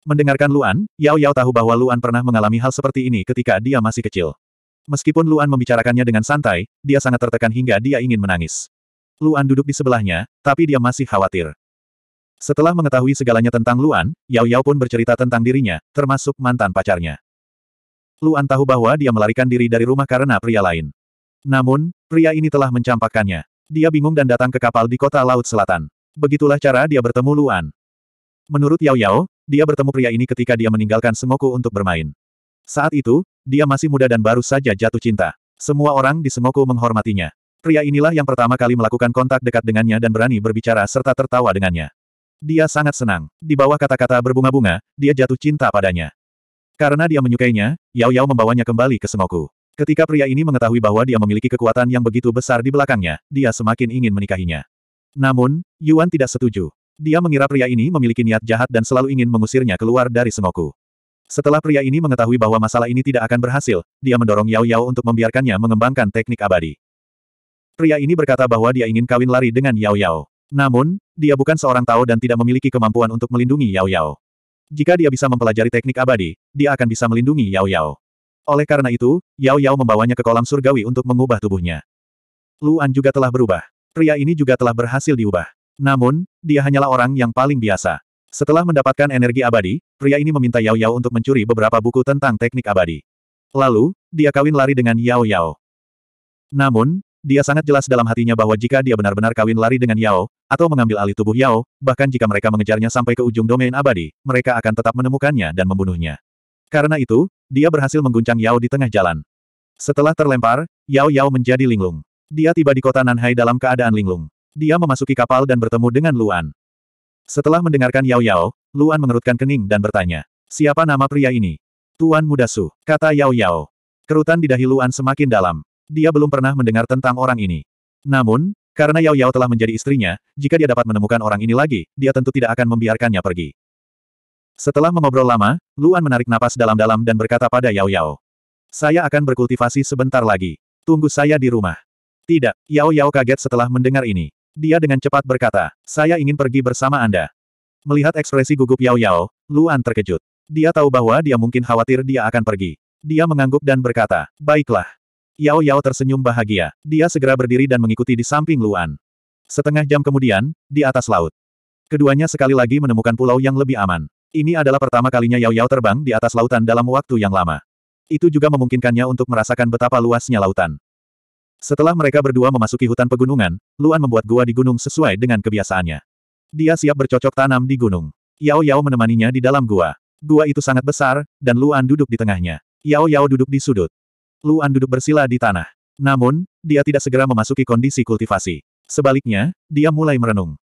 Mendengarkan Luan, Yao Yao tahu bahwa Luan pernah mengalami hal seperti ini ketika dia masih kecil. Meskipun Luan membicarakannya dengan santai, dia sangat tertekan hingga dia ingin menangis. Luan duduk di sebelahnya, tapi dia masih khawatir. Setelah mengetahui segalanya tentang Luan, Yao Yao pun bercerita tentang dirinya, termasuk mantan pacarnya. Luan tahu bahwa dia melarikan diri dari rumah karena pria lain. Namun, pria ini telah mencampakkannya. Dia bingung dan datang ke kapal di kota Laut Selatan. Begitulah cara dia bertemu Luan. Menurut Yao Yao, dia bertemu pria ini ketika dia meninggalkan Sengoku untuk bermain. Saat itu, dia masih muda dan baru saja jatuh cinta. Semua orang di Sengoku menghormatinya. Pria inilah yang pertama kali melakukan kontak dekat dengannya dan berani berbicara serta tertawa dengannya. Dia sangat senang. Di bawah kata-kata berbunga-bunga, dia jatuh cinta padanya. Karena dia menyukainya, Yao Yao membawanya kembali ke Sengoku. Ketika pria ini mengetahui bahwa dia memiliki kekuatan yang begitu besar di belakangnya, dia semakin ingin menikahinya. Namun, Yuan tidak setuju. Dia mengira pria ini memiliki niat jahat dan selalu ingin mengusirnya keluar dari Sengoku. Setelah pria ini mengetahui bahwa masalah ini tidak akan berhasil, dia mendorong Yao Yao untuk membiarkannya mengembangkan teknik abadi. Pria ini berkata bahwa dia ingin kawin lari dengan Yao Yao. Namun, dia bukan seorang Tao dan tidak memiliki kemampuan untuk melindungi Yao Yao. Jika dia bisa mempelajari teknik abadi, dia akan bisa melindungi Yao Yao. Oleh karena itu, Yao Yao membawanya ke kolam surgawi untuk mengubah tubuhnya. Luan juga telah berubah. Pria ini juga telah berhasil diubah. Namun, dia hanyalah orang yang paling biasa. Setelah mendapatkan energi abadi, pria ini meminta Yao Yao untuk mencuri beberapa buku tentang teknik abadi. Lalu, dia kawin lari dengan Yao Yao. Namun, dia sangat jelas dalam hatinya bahwa jika dia benar-benar kawin lari dengan Yao, atau mengambil alih tubuh Yao, bahkan jika mereka mengejarnya sampai ke ujung domain abadi, mereka akan tetap menemukannya dan membunuhnya. Karena itu, dia berhasil mengguncang Yao di tengah jalan. Setelah terlempar, Yao Yao menjadi linglung. Dia tiba di kota Nanhai dalam keadaan linglung. Dia memasuki kapal dan bertemu dengan Luan. Setelah mendengarkan Yao Yao, Luan mengerutkan kening dan bertanya, Siapa nama pria ini? Tuan Muda Su, kata Yao Yao. Kerutan di dahi Luan semakin dalam. Dia belum pernah mendengar tentang orang ini. Namun, karena Yao Yao telah menjadi istrinya, jika dia dapat menemukan orang ini lagi, dia tentu tidak akan membiarkannya pergi. Setelah mengobrol lama, Luan menarik napas dalam-dalam dan berkata pada Yao Yao. Saya akan berkultivasi sebentar lagi. Tunggu saya di rumah. Tidak, Yao Yao kaget setelah mendengar ini. Dia dengan cepat berkata, saya ingin pergi bersama Anda. Melihat ekspresi gugup Yao Yao, Luan terkejut. Dia tahu bahwa dia mungkin khawatir dia akan pergi. Dia mengangguk dan berkata, baiklah. Yao Yao tersenyum bahagia. Dia segera berdiri dan mengikuti di samping Luan. Setengah jam kemudian, di atas laut. Keduanya sekali lagi menemukan pulau yang lebih aman. Ini adalah pertama kalinya Yao Yao terbang di atas lautan dalam waktu yang lama. Itu juga memungkinkannya untuk merasakan betapa luasnya lautan. Setelah mereka berdua memasuki hutan pegunungan, Luan membuat gua di gunung sesuai dengan kebiasaannya. Dia siap bercocok tanam di gunung. Yao Yao menemaninya di dalam gua. Gua itu sangat besar, dan Luan duduk di tengahnya. Yao Yao duduk di sudut. Luan duduk bersila di tanah. Namun, dia tidak segera memasuki kondisi kultivasi. Sebaliknya, dia mulai merenung.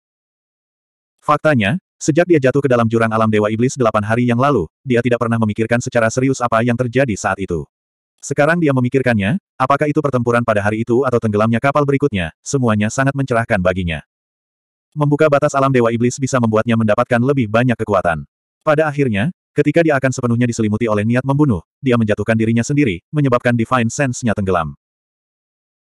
Faktanya, sejak dia jatuh ke dalam jurang alam Dewa Iblis delapan hari yang lalu, dia tidak pernah memikirkan secara serius apa yang terjadi saat itu. Sekarang dia memikirkannya, apakah itu pertempuran pada hari itu atau tenggelamnya kapal berikutnya, semuanya sangat mencerahkan baginya. Membuka batas alam Dewa Iblis bisa membuatnya mendapatkan lebih banyak kekuatan. Pada akhirnya, ketika dia akan sepenuhnya diselimuti oleh niat membunuh, dia menjatuhkan dirinya sendiri, menyebabkan Divine Sense-nya tenggelam.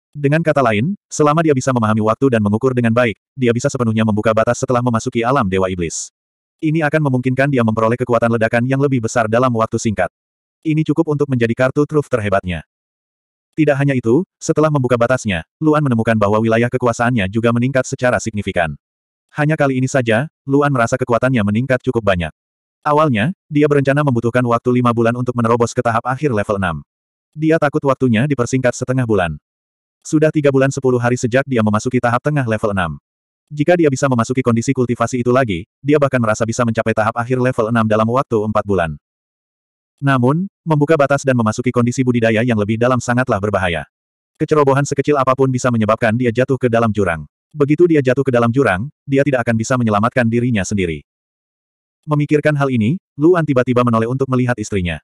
Dengan kata lain, selama dia bisa memahami waktu dan mengukur dengan baik, dia bisa sepenuhnya membuka batas setelah memasuki alam Dewa Iblis. Ini akan memungkinkan dia memperoleh kekuatan ledakan yang lebih besar dalam waktu singkat. Ini cukup untuk menjadi kartu truf terhebatnya. Tidak hanya itu, setelah membuka batasnya, Luan menemukan bahwa wilayah kekuasaannya juga meningkat secara signifikan. Hanya kali ini saja, Luan merasa kekuatannya meningkat cukup banyak. Awalnya, dia berencana membutuhkan waktu lima bulan untuk menerobos ke tahap akhir level 6. Dia takut waktunya dipersingkat setengah bulan. Sudah tiga bulan sepuluh hari sejak dia memasuki tahap tengah level 6. Jika dia bisa memasuki kondisi kultivasi itu lagi, dia bahkan merasa bisa mencapai tahap akhir level 6 dalam waktu empat bulan. Namun, membuka batas dan memasuki kondisi budidaya yang lebih dalam sangatlah berbahaya. Kecerobohan sekecil apapun bisa menyebabkan dia jatuh ke dalam jurang. Begitu dia jatuh ke dalam jurang, dia tidak akan bisa menyelamatkan dirinya sendiri. Memikirkan hal ini, Luan tiba-tiba menoleh untuk melihat istrinya.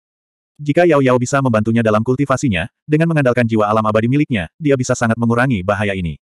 Jika Yao Yao bisa membantunya dalam kultivasinya, dengan mengandalkan jiwa alam abadi miliknya, dia bisa sangat mengurangi bahaya ini.